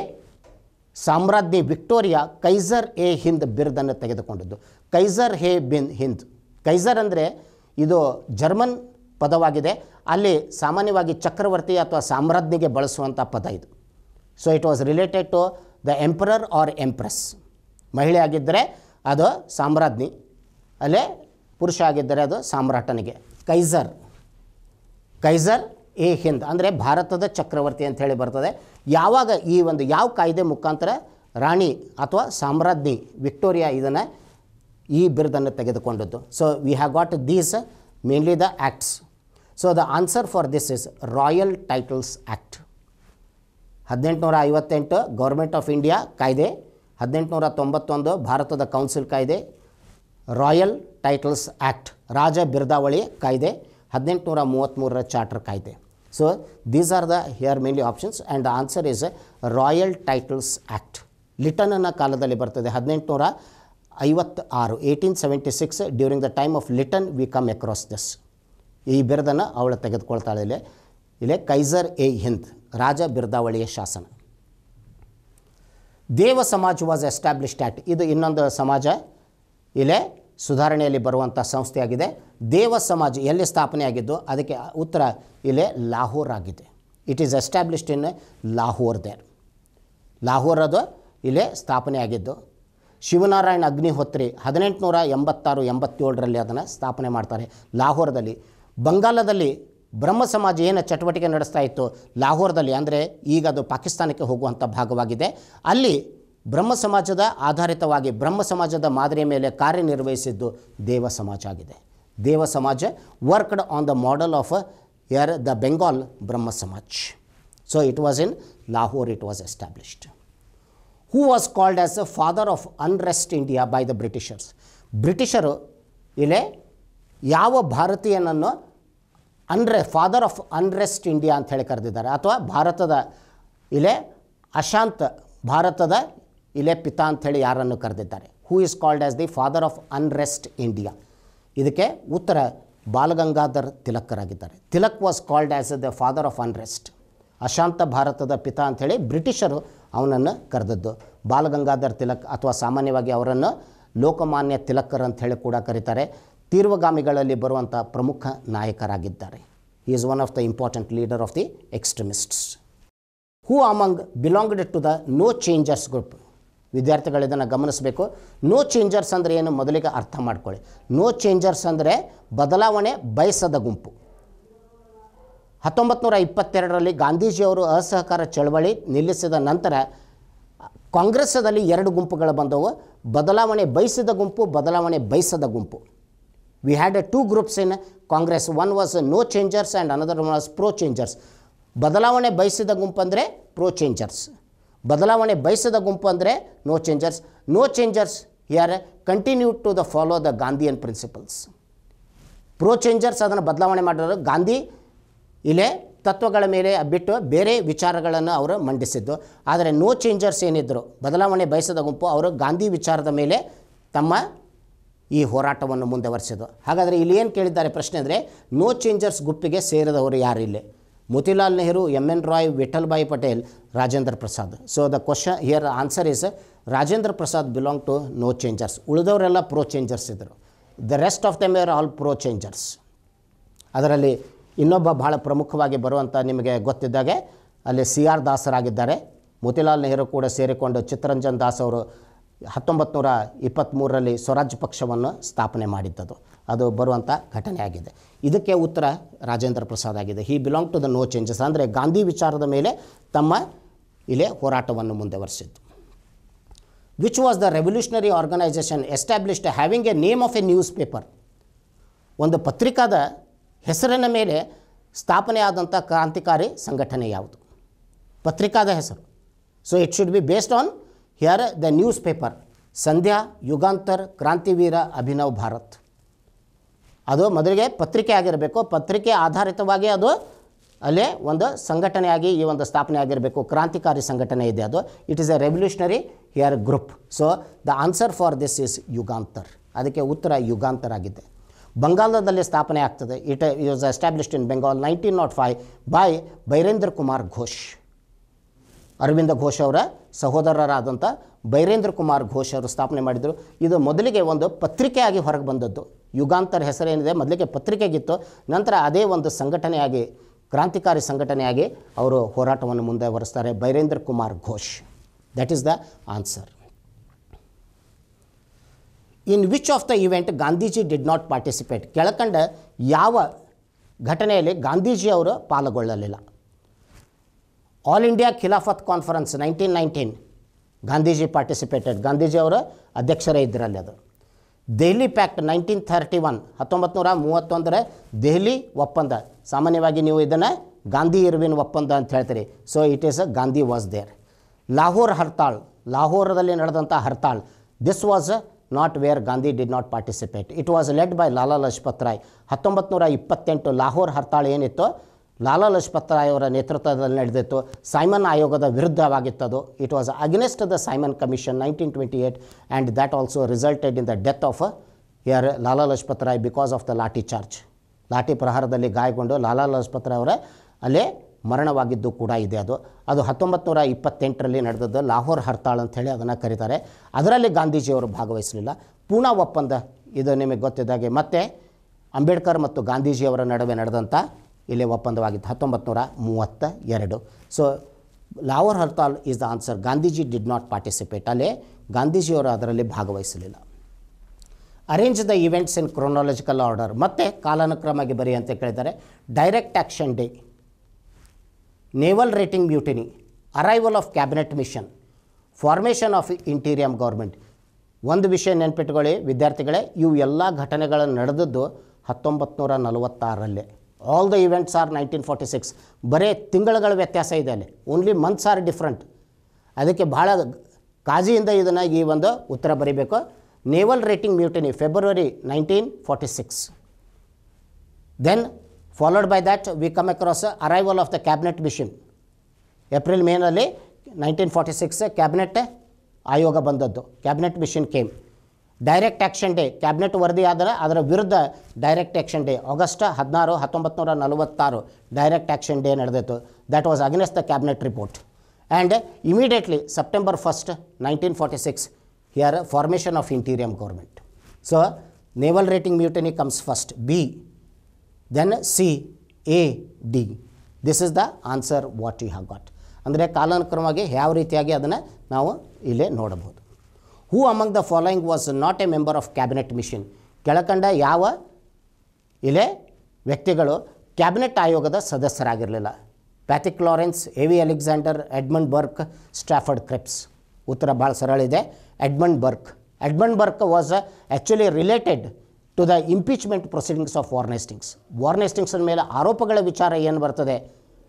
[SPEAKER 1] ಸಾಮ್ರಾಜ್ಞಿ ವಿಕ್ಟೋರಿಯಾ ಕೈಝರ್ ಎ ಹಿಂದ್ ಬಿರ್ದನ್ನು ತೆಗೆದುಕೊಂಡಿದ್ದು ಕೈಝರ್ ಹೇ ಬಿನ್ ಹಿಂದ್ ಕೈಝರ್ ಅಂದರೆ ಇದು ಜರ್ಮನ್ ಪದವಾಗಿದೆ ಅಲ್ಲಿ ಸಾಮಾನ್ಯವಾಗಿ ಚಕ್ರವರ್ತಿ ಅಥವಾ ಸಾಮ್ರಾಜ್ಞಿಗೆ ಬಳಸುವಂಥ ಪದ ಇದು so it was related to the emperor or empress ಮಹಿಳೆ ಆಗಿದ್ದರೆ ಅದು ಸಾಮ್ರಾಜ್ಞಿ ಅಲ್ಲೇ ಪುರುಷ ಆಗಿದ್ದರೆ ಅದು ಸಾಮ್ರಾಟನಿಗೆ ಕೈಸರ್ ಕೈಸರ್ ಎ ಹಿಂದ್ ಅಂದರೆ ಭಾರತದ ಚಕ್ರವರ್ತಿ ಅಂತ ಹೇಳಿ ಬರ್ತದೆ ಯಾವಾಗ ಈ ಒಂದು ಯಾವ ಕಾಯ್ದೆ ಮುಖಾಂತರ ರಾಣಿ ಅಥವಾ ಸಾಮ್ರಾಜ್ಞಿ ವಿಕ್ಟೋರಿಯಾ ಇದನ್ನು ಈ ಬಿರುದನ್ನು ತೆಗೆದುಕೊಂಡದ್ದು so we have got these mainly the acts so the answer for this is royal titles act ಹದಿನೆಂಟುನೂರ ಐವತ್ತೆಂಟು ಗೌರ್ಮೆಂಟ್ ಆಫ್ ಇಂಡಿಯಾ ಕಾಯ್ದೆ ಹದಿನೆಂಟುನೂರ ತೊಂಬತ್ತೊಂದು ಭಾರತದ ಕೌನ್ಸಿಲ್ ಕಾಯ್ದೆ ರಾಯಲ್ ಟೈಟಲ್ಸ್ ಆ್ಯಕ್ಟ್ ರಾಜ ಬಿರ್ದಾವಳಿ ಕಾಯ್ದೆ ಹದಿನೆಂಟುನೂರ ಮೂವತ್ತ್ಮೂರರ ಚಾರ್ಟರ್ ಕಾಯ್ದೆ so these are the here mainly options and the answer is royal titles act ಲಿಟನ್ನ ಕಾಲದಲ್ಲಿ ಬರ್ತದೆ ಹದಿನೆಂಟುನೂರ ಐವತ್ತಾರು eighteen seventy six during the time of Lytton we come across this ಈ ಬಿರದನ್ನು ಅವಳು ತೆಗೆದುಕೊಳ್ತಾಳೆ ಇಲ್ಲೇ ಕೈಝರ್ ಕೈಸರ್ ಎ ಹಿಂದ್ ರಾಜ ಬಿರ್ದಾವಳಿಯ ಶಾಸನ Dev Samaj was established act ಇದು ಇನ್ನೊಂದು ಸಮಾಜ ಇಲ್ಲೇ ಸುಧಾರಣೆಯಲ್ಲಿ ಬರುವಂಥ ಸಂಸ್ಥೆಯಾಗಿದೆ ದೇವ ಸಮಾಜ್ ಎಲ್ಲಿ ಸ್ಥಾಪನೆ ಆಗಿದ್ದು ಅದಕ್ಕೆ ಉತ್ತರ ಇಲ್ಲೇ ಲಾಹೋರ್ ಆಗಿದೆ it is established in Lahore there Lahore ಅದು ಇಲ್ಲೇ ಸ್ಥಾಪನೆ ಆಗಿದ್ದು ಶಿವನಾರಾಯಣ ಅಗ್ನಿಹೋತ್ರಿ ಹದಿನೆಂಟುನೂರ ಎಂಬತ್ತಾರು ಎಂಬತ್ತೇಳರಲ್ಲಿ ಅದನ್ನು ಸ್ಥಾಪನೆ ಮಾಡ್ತಾರೆ ಲಾಹೋರದಲ್ಲಿ ಬಂಗಾಲದಲ್ಲಿ ಬ್ರಹ್ಮ ಸಮಾಜ ಏನು ಚಟುವಟಿಕೆ ನಡೆಸ್ತಾ ಇತ್ತು ಲಾಹೋರ್ದಲ್ಲಿ ಅಂದರೆ ಈಗ ಅದು ಪಾಕಿಸ್ತಾನಕ್ಕೆ ಹೋಗುವಂಥ ಭಾಗವಾಗಿದೆ ಅಲ್ಲಿ ಬ್ರಹ್ಮ ಸಮಾಜದ ಆಧಾರಿತವಾಗಿ ಬ್ರಹ್ಮ ಸಮಾಜದ ಮಾದರಿಯ ಮೇಲೆ ಕಾರ್ಯನಿರ್ವಹಿಸಿದ್ದು ದೇವ ಸಮಾಜ ಆಗಿದೆ Dev Samaj worked on the model of ಯರ್ the Bengal Brahmo Samaj so it was in Lahore it was established who was called as a father of unrest India by the Britishers ಬ್ರಿಟಿಷರು ಇಲ್ಲೇ ಯಾವ ಭಾರತೀಯನನ್ನು ಅನ್ರೆ ಫಾದರ್ ಆಫ್ ಅನ್ರೆಸ್ಟ್ ಇಂಡಿಯಾ ಅಂತ ಹೇಳಿ ಕರೆದಿದ್ದಾರೆ ಅಥವಾ ಭಾರತದ ಇಲೆ ಅಶಾಂತ ಭಾರತದ ಇಲೆ ಪಿತಾ ಅಂಥೇಳಿ ಯಾರನ್ನು ಕರೆದಿದ್ದಾರೆ who is called as the father of unrest India ಇದಕ್ಕೆ ಉತ್ತರ ಬಾಲಗಂಗಾಧರ್ ತಿಲಕ್ಕರಾಗಿದ್ದಾರೆ Tilak was called as the father of unrest ಅಶಾಂತ ಭಾರತದ ಪಿತಾ ಅಂಥೇಳಿ ಬ್ರಿಟಿಷರು ಅವನನ್ನು ಕರೆದದ್ದು ಬಾಲಗಂಗಾಧರ್ ತಿಲಕ್ ಅಥವಾ ಸಾಮಾನ್ಯವಾಗಿ ಅವರನ್ನು ಲೋಕಮಾನ್ಯ ತಿಲಕ್ಕರ್ ಅಂತ ಹೇಳಿ ಕೂಡ ಕರೀತಾರೆ ತೀರ್ವಗಾಮಿಗಳಲ್ಲಿ ಬರುವಂಥ ಪ್ರಮುಖ ನಾಯಕರಾಗಿದ್ದಾರೆ he is one of the important leader of the extremists who among belonged to the no changers group ವಿದ್ಯಾರ್ಥಿಗಳು ಇದನ್ನು ಗಮನಿಸಬೇಕು ನೋ ಚೇಂಜರ್ಸ್ ಅಂದರೆ ಏನು ಮೊದಲಿಗೆ ಅರ್ಥ ಮಾಡ್ಕೊಳ್ಳಿ ನೋ ಚೇಂಜರ್ಸ್ ಅಂದರೆ ಬದಲಾವಣೆ ಬಯಸದ ಗುಂಪು ಹತ್ತೊಂಬತ್ತು ನೂರ ಇಪ್ಪತ್ತೆರಡರಲ್ಲಿ ಗಾಂಧೀಜಿಯವರು ಅಸಹಕಾರ ಚಳವಳಿ ನಿಲ್ಲಿಸಿದ ನಂತರ ಕಾಂಗ್ರೆಸ್ಸದಲ್ಲಿ ಎರಡು ಗುಂಪುಗಳು ಬಂದವು ಬದಲಾವಣೆ ಬಯಸಿದ ಗುಂಪು ಬದಲಾವಣೆ ಬಯಸದ ಗುಂಪು we had uh, groups in Congress one was no changers and another was pro changers ಬದಲಾವಣೆ ಬಯಸಿದ ಗುಂಪು ಅಂದರೆ ಪ್ರೋ ಚೇಂಜರ್ಸ್ ಬದಲಾವಣೆ ಬಯಸದ ಗುಂಪು ಅಂದರೆ no changers no changers are continue to the follow the Gandhian principles pro changers ಅದನ್ನು ಬದಲಾವಣೆ ಮಾಡೋರು ಗಾಂಧಿ ಇಲ್ಲೇ ತತ್ವಗಳ ಮೇಲೆ ಬಿಟ್ಟು ಬೇರೆ ವಿಚಾರಗಳನ್ನು ಅವರು ಮಂಡಿಸಿದ್ದು ಆದರೆ ನೋ ಚೇಂಜರ್ಸ್ ಏನಿದ್ದರು ಬದಲಾವಣೆ ಬಯಸದ ಗುಂಪು ಅವರು ಗಾಂಧಿ ವಿಚಾರದ ಮೇಲೆ ತಮ್ಮ ಈ ಹೋರಾಟವನ್ನು ಮುಂದುವರೆಸೋದು ಹಾಗಾದರೆ ಇಲ್ಲಿ ಏನು ಕೇಳಿದ್ದಾರೆ ಪ್ರಶ್ನೆ ಅಂದರೆ ನೋ ಚೇಂಜರ್ಸ್ ಗುಪ್ಪಿಗೆ ಸೇರಿದವರು ಯಾರು ಇಲ್ಲಿ Motilal Nehru M N Roy Bhai Patel Rajendra Prasad so the question here answer is Rajendra Prasad belong to no changers ಉಳಿದವರೆಲ್ಲ ಪ್ರೋ ಚೇಂಜರ್ಸ್ ಇದ್ದರು the rest of them are all pro changers ಅದರಲ್ಲಿ ಇನ್ನೊಬ್ಬ ಬಹಳ ಪ್ರಮುಖವಾಗಿ ಬರುವಂಥ ನಿಮಗೆ ಗೊತ್ತಿದ್ದಾಗೆ ಅಲ್ಲಿ ಸಿ ಆರ್ ದಾಸರಾಗಿದ್ದಾರೆ ಮೋತಿಲಾಲ್ ನೆಹರು ಕೂಡ ಸೇರಿಕೊಂಡು ಚಿತ್ತರಂಜನ್ ದಾಸ್ ಅವರು ಹತ್ತೊಂಬತ್ತು ನೂರ ಇಪ್ಪತ್ತ್ಮೂರರಲ್ಲಿ ಸ್ವರಾಜ್ಯ ಪಕ್ಷವನ್ನು ಸ್ಥಾಪನೆ ಮಾಡಿದ್ದದು ಅದು ಬರುವಂಥ ಘಟನೆ ಆಗಿದೆ ಇದಕ್ಕೆ ಉತ್ತರ ರಾಜೇಂದ್ರ ಪ್ರಸಾದ್ ಆಗಿದೆ he belong to the no changers ಅಂದರೆ ಗಾಂಧಿ ವಿಚಾರದ ಮೇಲೆ ತಮ್ಮ ಇಲ್ಲಿ ಹೋರಾಟವನ್ನು ಮುಂದುವರಿಸಿದ್ದು which was the revolutionary organisation established having a name of a news paper ಒಂದು ಪತ್ರಿಕಾದ ಹೆಸರಿನ ಮೇಲೆ ಸ್ಥಾಪನೆ ಆದಂಥ ಕ್ರಾಂತಿಕಾರಿ ಸಂಘಟನೆ ಯಾವುದು ಪತ್ರಿಕಾದ ಹೆಸರು so it should be based on here the news paper Sandhya Yugantar Krantiveer Abhinav Bharat ಅದು ಮೊದಲಿಗೆ ಪತ್ರಿಕೆ ಆಗಿರಬೇಕು ಪತ್ರಿಕೆ ಆಧಾರಿತವಾಗಿ ಅದು ಅಲ್ಲಿ ಒಂದು ಸಂಘಟನೆಯಾಗಿ ಈ ಒಂದು ಸ್ಥಾಪನೆ ಆಗಿರಬೇಕು ಕ್ರಾಂತಿಕಾರಿ ಸಂಘಟನೆ ಇದೆ ಅದು it is a revolutionary here group so the answer for this is Yugantar ಅದಕ್ಕೆ ಉತ್ತರ ಯುಗಾಂತರ್ ಆಗಿದೆ ಬಂಗಾಲದಲ್ಲಿ ಸ್ಥಾಪನೆ ಆಗ್ತದೆ it is established in Bengal nineteen nought five by Barindra Kumar Ghosh Aurobindo Ghosh ಅವರ ಸಹೋದರರಾದಂಥ ಬೈರೇಂದ್ರ ಕುಮಾರ್ ಘೋಷ್ ಅವರು ಸ್ಥಾಪನೆ ಮಾಡಿದರು ಇದು ಮೊದಲಿಗೆ ಒಂದು ಪತ್ರಿಕೆಯಾಗಿ ಹೊರಗೆ ಬಂದದ್ದು ಯುಗಾಂತರ ಹೆಸರೇನಿದೆ ಮೊದಲಿಗೆ ಪತ್ರಿಕೆಗಿತ್ತು ನಂತರ ಅದೇ ಒಂದು ಸಂಘಟನೆಯಾಗಿ ಕ್ರಾಂತಿಕಾರಿ ಸಂಘಟನೆಯಾಗಿ ಅವರು ಹೋರಾಟವನ್ನು ಮುಂದುವರಿಸ್ತಾರೆ Barindra Kumar Ghosh that is the answer in which of the event Gandhiji did not participate ಕೆಳಕಂಡ ಯಾವ ಘಟನೆಯಲ್ಲಿ ಗಾಂಧೀಜಿಯವರು ಪಾಲ್ಗೊಳ್ಳಲಿಲ್ಲ all India Khilafat conference nineteen nineteen Gandhiji participated Gandhiji ಅವರ ಅಧ್ಯಕ್ಷರೇ ಇದ್ದರಲ್ಲಿ ಅದು Delhi pact nineteen thirty one ಹತ್ತೊಂಬತ್ತು ನೂರ ಮೂವತ್ತೊಂದರ ದೆಹಲಿ ಒಪ್ಪಂದ ಸಾಮಾನ್ಯವಾಗಿ ನೀವು ಇದನ್ನು ಗಾಂಧಿ ಇರುವಿನ ಒಪ್ಪಂದ ಅಂತ ಹೇಳ್ತೀರಿ so it is a Gandhi was there Lahore hartal ಲಾಹೋರದಲ್ಲಿ ನಡೆದಂಥ hartal this was not where Gandhi did not participate it was led by Lala Lajpat Rai ಹತ್ತೊಂಬತ್ತು ನೂರ ಇಪ್ಪತ್ತೆಂಟು ಲಾಹೋರ್ ಹರ್ತಾಳ್ ಏನಿತ್ತು ಲಾಲಾ ಲಜಪತ್ ರಾಯ್ ಅವರ ನೇತೃತ್ವದಲ್ಲಿ ನಡೆದಿತ್ತು ಸೈಮನ್ ಆಯೋಗದ ವಿರುದ್ಧವಾಗಿತ್ತದು it was against the Simon commission nineteen twenty eight and that also resulted in the death of uh Lala Lajpat Rai because of the lathi charge lathi ಪ್ರಹಾರದಲ್ಲಿ ಗಾಯಗೊಂಡು ಲಾಲಾ ಲಜಪತ್ ರಾಯ್ ಅವರ ಅಲ್ಲೇ ಮರಣವಾಗಿದ್ದು ಕೂಡ ಇದೆ ಅದು ಅದು ಹತ್ತೊಂಬತ್ತು ನೂರ ಇಪ್ಪತ್ತೆಂಟರಲ್ಲಿ ನಡೆದದ್ದು ಲಾಹೋರ್ ಹರ್ತಾಳ್ ಅಂಥೇಳಿ ಅದನ್ನು ಕರೀತಾರೆ ಅದರಲ್ಲಿ ಗಾಂಧೀಜಿಯವರು ಭಾಗವಹಿಸಲಿಲ್ಲ ಪೂನಾ ಒಪ್ಪಂದ ಇದು ನಿಮಗೆ ಗೊತ್ತಿದ್ದಾಗೆ ಮತ್ತೆ ಅಂಬೇಡ್ಕರ್ ಮತ್ತು ಗಾಂಧೀಜಿಯವರ ನಡುವೆ ನಡೆದಂಥ ಇಲ್ಲಿ ಒಪ್ಪಂದವಾಗಿತ್ತು ಹತ್ತೊಂಬತ್ತು ನೂರ ಮೂವತ್ತ ಎರಡು so Lahore hartal is the answer Gandhiji did not participate ಅಲ್ಲೇ ಗಾಂಧೀಜಿಯವರು ಅದರಲ್ಲಿ ಭಾಗವಹಿಸಲಿಲ್ಲ arrange the events in chronological order ಮತ್ತು ಕಾಲಾನುಕ್ರಮವಾಗಿ ಬರೀ ಅಂತ ಕೇಳಿದ್ದಾರೆ direct action day naval rating mutiny arrival of cabinet mission formation of interim government ಒಂದು ವಿಷಯ ನೆನ್ಪಿಟ್ಕೊಳ್ಳಿ ವಿದ್ಯಾರ್ಥಿಗಳೇ ಇವು ಎಲ್ಲ ಘಟನೆಗಳನ್ನು ನಡೆದದ್ದು ಹತ್ತೊಂಬತ್ತು ನೂರ ನಲವತ್ತಾರಲ್ಲೇ all the events are nineteen forty six ಬರೇ ತಿಂಗಳುಗಳ ವ್ಯತ್ಯಾಸ ಇದೆ ಅಲ್ಲಿ ಓನ್ಲಿ ಮಂತ್ಸ್ ಆರ್ ಡಿಫ್ರೆಂಟ್ ಅದಕ್ಕೆ ಭಾಳ ಕಾಜಿಯಿಂದ ಇದನ್ನು ಈ ಒಂದು ಉತ್ತರ ಬರೀಬೇಕು naval rating mutiny February nineteen forty six then followed by that we come across arrival of the cabinet mission April ಮೇನಲ್ಲಿ ನೈನ್ಟೀನ್ ಫಾರ್ಟಿ ಸಿಕ್ಸ್ ಕ್ಯಾಬಿನೆಟ್ ಆಯೋಗ ಬಂದದ್ದು cabinet mission came direct action day cabinet ವರದಿ ಆದರೆ ಅದರ ವಿರುದ್ಧ direct action day August ಹದಿನಾರು ಹತ್ತೊಂಬತ್ತು ನೂರ ನಲವತ್ತಾರು ಡೈರೆಕ್ಟ್ ಆ್ಯಕ್ಷನ್ ಡೇ ನಡೆದಿತ್ತು that was against the cabinet report and immediately September first nineteen forty six here formation of interim government so naval rating mutiny comes first B then C A D this is the answer what you have got ಅಂದರೆ ಕಾಲಾನುಕ್ರಮವಾಗಿ ಯಾವ ರೀತಿಯಾಗಿ ಅದನ್ನು ನಾವು ಇಲ್ಲೇ ನೋಡಬಹುದು who among the following was not a member of cabinet mission ಕೆಳಕಂಡ ಯಾವ ಇಲೆ ವ್ಯಕ್ತಿಗಳು ಕ್ಯಾಬಿನೆಟ್ ಆಯೋಗದ ಸದಸ್ಯರಾಗಿರಲಿಲ್ಲ Pethick Lawrence A V Alexander Edmund Burke Stafford Cripps ಉತ್ತರ ಭಾಳ ಸರಳ ಇದೆ Edmund Burke Edmund Burke was actually related to the impeachment proceedings of Warren Hastings ವಾರ್ನೆಸ್ಟಿಂಗ್ಸ್ನ ಮೇಲೆ ಆರೋಪಗಳ ವಿಚಾರ ಏನು ಬರ್ತದೆ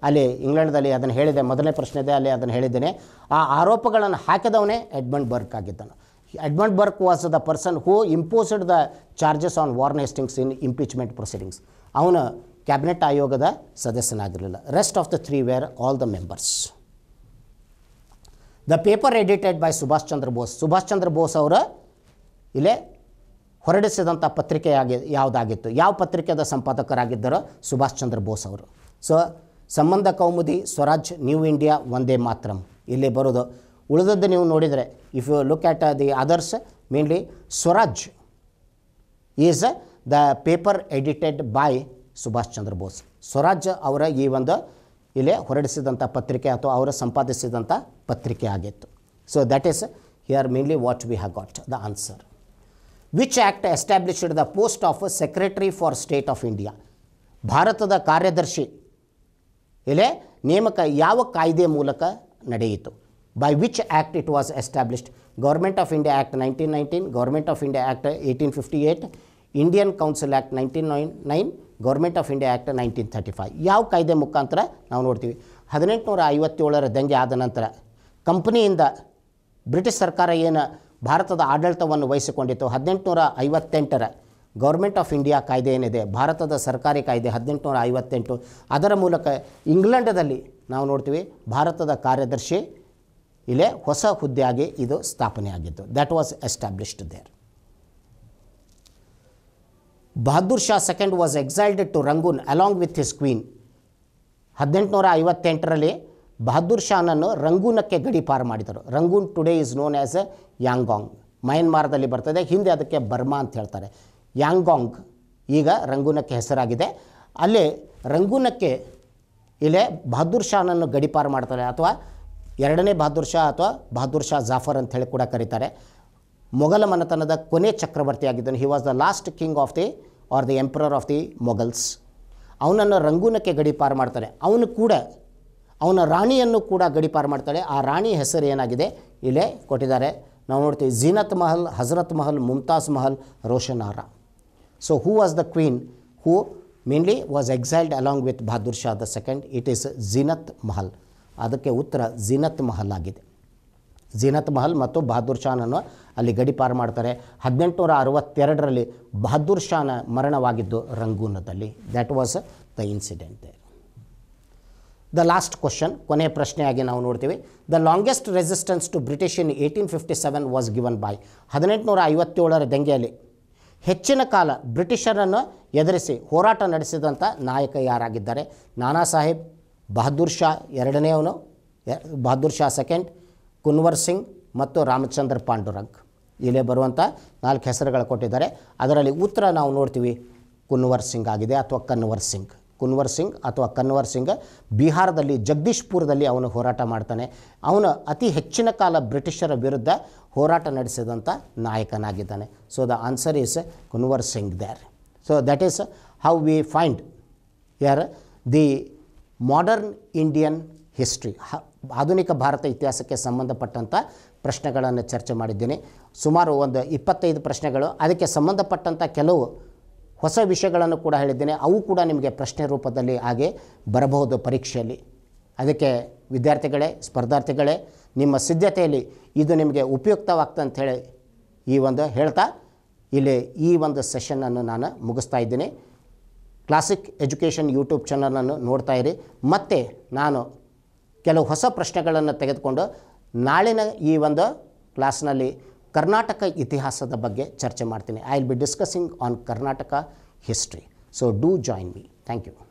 [SPEAKER 1] ಅಲ್ಲಿ ಇಂಗ್ಲೆಂಡ್ದಲ್ಲಿ ಅದನ್ನು ಹೇಳಿದೆ ಮೊದಲನೇ ಪ್ರಶ್ನೆ ಇದೆ ಅಲ್ಲಿ ಅದನ್ನು ಹೇಳಿದ್ದೇನೆ ಆ ಆರೋಪಗಳನ್ನು ಹಾಕಿದವನೇ ಎಡ್ಮಂಡ್ ಬರ್ಕ್ ಆಗಿದ್ದಾನ Edmund Burke was the person who imposed the charges on Warren Hastings in impeachment proceedings. ಅವನು ಕ್ಯಾಬಿನೆಟ್ ಆಯೋಗದ ಸದಸ್ಯನಾಗಿರಲಿಲ್ಲ rest of the three were all the members the paper edited by Subhash Chandra Bose Subhash Chandra Bose ಅವರ ಇಲ್ಲೇ ಹೊರಡಿಸಿದಂಥ ಪತ್ರಿಕೆಯಾಗಿ ಯಾವುದಾಗಿತ್ತು ಯಾವ ಪತ್ರಿಕೆದ ಸಂಪಾದಕರಾಗಿದ್ದರು ಸುಭಾಷ್ ಚಂದ್ರ ಬೋಸ್ ಅವರು ಸೊ ಸಂಬಂಧ ಕೌಮುದಿ Swaraj new India ಒಂದೇ ಮಾತ್ರಂ ಇಲ್ಲಿ ಬರೋದು ಉಳಿದದ್ದು ನೀವು ನೋಡಿದರೆ if you look at the others mainly Swaraj is the paper edited by Subhash Chandra Bose Swaraj ಅವರ ಈ ಒಂದು ಇಲ್ಲೇ ಹೊರಡಿಸಿದಂಥ ಪತ್ರಿಕೆ ಅಥವಾ ಅವರು ಸಂಪಾದಿಸಿದಂಥ ಪತ್ರಿಕೆ ಆಗಿತ್ತು so that is here mainly what we have got the answer which act established the post of secretary for state of India ಭಾರತದ ಕಾರ್ಯದರ್ಶಿ ಇಲ್ಲೇ ನೇಮಕ ಯಾವ ಕಾಯ್ದೆ ಮೂಲಕ ನಡೆಯಿತು by which act it was established government of india act 1919 government of india act 1858 indian council act 1909 government of India act nineteen thirty five ಯಾವ ಕಾಯ್ದೆ ಮುಖಾಂತರ ನಾವು ನೋಡ್ತೀವಿ ಹದಿನೆಂಟುನೂರ ಐವತ್ತೇಳರ ದಂಗೆ ಆದ ನಂತರ ಕಂಪನಿಯಿಂದ ಬ್ರಿಟಿಷ್ ಸರ್ಕಾರ ಏನು ಭಾರತದ ಆಡಳಿತವನ್ನು ವಹಿಸಿಕೊಂಡಿತ್ತು ಹದಿನೆಂಟುನೂರ ಐವತ್ತೆಂಟರ ಗೌರ್ಮೆಂಟ್ ಆಫ್ ಇಂಡಿಯಾ ಕಾಯ್ದೆ ಏನಿದೆ ಭಾರತದ ಸರ್ಕಾರಿ ಕಾಯ್ದೆ ಹದಿನೆಂಟುನೂರ ಐವತ್ತೆಂಟು ಅದರ ಮೂಲಕ ಇಂಗ್ಲೆಂಡದಲ್ಲಿ ನಾವು ನೋಡ್ತೀವಿ ಭಾರತದ ಕಾರ್ಯದರ್ಶಿ ಇಲ್ಲೇ ಹೊಸ ಹುದ್ದೆಯಾಗಿ ಇದು ಸ್ಥಾಪನೆಯಾಗಿದ್ದು that was established there Bahadur Shah second was exiled to Rangoon along with his queen ಹದಿನೆಂಟುನೂರ ಐವತ್ತೆಂಟರಲ್ಲಿ ಬಹದ್ದೂರ್ ಶಾನನ್ನು ರಂಗೂನಕ್ಕೆ ಗಡಿಪಾರು ಮಾಡಿದರು Rangoon today is known as a Yangon ಮಯನ್ಮಾರದಲ್ಲಿ ಬರ್ತದೆ ಹಿಂದೆ ಅದಕ್ಕೆ ಬರ್ಮಾ ಅಂತ ಹೇಳ್ತಾರೆ ಯಾಂಗಾಂಗ್ ಈಗ ರಂಗೂನಕ್ಕೆ ಹೆಸರಾಗಿದೆ ಅಲ್ಲಿ ರಂಗೂನಕ್ಕೆ ಇಲ್ಲೇ ಬಹದ್ದೂರ್ ಶಾನನ್ನು ಗಡಿಪಾರು ಮಾಡ್ತಾರೆ ಅಥವಾ ಎರಡನೇ ಬಹಾದೂರ್ ಶಾ ಅಥವಾ ಬಹಾದೂರ್ ಶಾ ಜಾಫರ್ ಅಂತ ಹೇಳಿ ಕೂಡ ಕರೀತಾರೆ ಮೊಘಲ ಮನೆತನದ ಕೊನೆ ಚಕ್ರವರ್ತಿಯಾಗಿದ್ದನು he was the last king of the or the emperor of the Mughals ಅವನನ್ನು ರಂಗೂನಕ್ಕೆ ಗಡಿಪಾರು ಮಾಡ್ತಾರೆ ಅವನು ಕೂಡ ಅವನ ರಾಣಿಯನ್ನು ಕೂಡ ಗಡಿಪಾರು ಮಾಡ್ತಾಳೆ ಆ ರಾಣಿ ಹೆಸರು ಏನಾಗಿದೆ ಇಲ್ಲೇ ಕೊಟ್ಟಿದ್ದಾರೆ ನಾವು ನೋಡ್ತೀವಿ Zeenat Mahal Hazrat Mahal Mumtaz Mahal Roshan Ara so who was the queen who mainly was exiled along with Bahadur Shah the second it is Zeenat Mahal ಅದಕ್ಕೆ ಉತ್ತರ ಜೀನತ್ ಮಹಲ್ ಆಗಿದೆ ಜೀನತ್ ಮಹಲ್ ಮತ್ತು ಬಹದ್ದೂರ್ ಶಾನನ್ನು ಅಲ್ಲಿ ಗಡಿಪಾರು ಮಾಡ್ತಾರೆ ಹದಿನೆಂಟುನೂರ ಅರವತ್ತೆರಡರಲ್ಲಿ ಬಹದ್ದೂರ್ ಶಾನ ಮರಣವಾಗಿದ್ದು ರಂಗೂನದಲ್ಲಿ that was the incident the last question ಕೊನೆಯ ಪ್ರಶ್ನೆಯಾಗಿ ನಾವು ನೋಡ್ತೀವಿ the longest resistance to British in eighteen fifty seven was given by ಹದಿನೆಂಟುನೂರ ಐವತ್ತೇಳರ ದಂಗೆಯಲ್ಲಿ ಹೆಚ್ಚಿನ ಕಾಲ ಬ್ರಿಟಿಷರನ್ನು ಎದುರಿಸಿ ಹೋರಾಟ ನಡೆಸಿದಂಥ ನಾಯಕ ಯಾರಾಗಿದ್ದಾರೆ ನಾನಾ ಸಾಹೇಬ್ ಬಹದ್ದೂರ್ ಶಾ ಎರಡನೇ ಅವನು ಬಹದ್ದೂರ್ ಶಾ ಸೆಕೆಂಡ್ ಕುನ್ವರ್ ಸಿಂಗ್ ಮತ್ತು ರಾಮಚಂದ್ರ ಪಾಂಡುರಂಗ್ ಇಲ್ಲೇ ಬರುವಂಥ ನಾಲ್ಕು ಹೆಸರುಗಳು ಕೊಟ್ಟಿದ್ದಾರೆ ಅದರಲ್ಲಿ ಉತ್ತರ ನಾವು ನೋಡ್ತೀವಿ ಕುನ್ವರ್ ಸಿಂಗ್ ಆಗಿದೆ ಅಥವಾ ಕನ್ವರ್ ಸಿಂಗ್ ಕುನ್ವರ್ ಸಿಂಗ್ ಅಥವಾ ಕನ್ವರ್ ಸಿಂಗ್ ಬಿಹಾರದಲ್ಲಿ ಜಗದೀಶ್ಪುರದಲ್ಲಿ ಅವನು ಹೋರಾಟ ಮಾಡ್ತಾನೆ ಅವನು ಅತಿ ಹೆಚ್ಚಿನ ಕಾಲ ಬ್ರಿಟಿಷರ ವಿರುದ್ಧ ಹೋರಾಟ ನಡೆಸಿದಂಥ ನಾಯಕನಾಗಿದ್ದಾನೆ so the answer is Kunwar Singh there so that is how we find uh the modern Indian history ಆಧುನಿಕ ಭಾರತ ಇತಿಹಾಸಕ್ಕೆ ಸಂಬಂಧಪಟ್ಟಂಥ ಪ್ರಶ್ನೆಗಳನ್ನು ಚರ್ಚೆ ಮಾಡಿದ್ದೀನಿ ಸುಮಾರು ಒಂದು ಇಪ್ಪತ್ತೈದು ಪ್ರಶ್ನೆಗಳು ಅದಕ್ಕೆ ಸಂಬಂಧಪಟ್ಟಂಥ ಕೆಲವು ಹೊಸ ವಿಷಯಗಳನ್ನು ಕೂಡ ಹೇಳಿದ್ದೇನೆ ಅವು ಕೂಡ ನಿಮಗೆ ಪ್ರಶ್ನೆ ರೂಪದಲ್ಲಿ ಹಾಗೆ ಬರಬಹುದು ಪರೀಕ್ಷೆಯಲ್ಲಿ ಅದಕ್ಕೆ ವಿದ್ಯಾರ್ಥಿಗಳೇ ಸ್ಪರ್ಧಾರ್ಥಿಗಳೇ ನಿಮ್ಮ ಸಿದ್ಧತೆಯಲ್ಲಿ ಇದು ನಿಮಗೆ ಉಪಯುಕ್ತವಾಗ್ತದೆ ಅಂಥೇಳಿ ಈ ಒಂದು ಹೇಳ್ತಾ ಇಲ್ಲಿ ಈ ಒಂದು ಸೆಷನನ್ನು ನಾನು ಮುಗಿಸ್ತಾ ಇದ್ದೀನಿ ಕ್ಲಾಸಿಕ್ ಎಜುಕೇಷನ್ ಯೂಟ್ಯೂಬ್ ಚಾನಲನ್ನು ನೋಡ್ತಾ ಇರಿ ಮತ್ತು ನಾನು ಕೆಲವು ಹೊಸ ಪ್ರಶ್ನೆಗಳನ್ನು ತೆಗೆದುಕೊಂಡು ನಾಳಿನ ಈ ಒಂದು ಕ್ಲಾಸ್ನಲ್ಲಿ ಕರ್ನಾಟಕ ಇತಿಹಾಸದ ಬಗ್ಗೆ ಚರ್ಚೆ ಮಾಡ್ತೀನಿ I will be discussing on Karnataka history so do join me thank you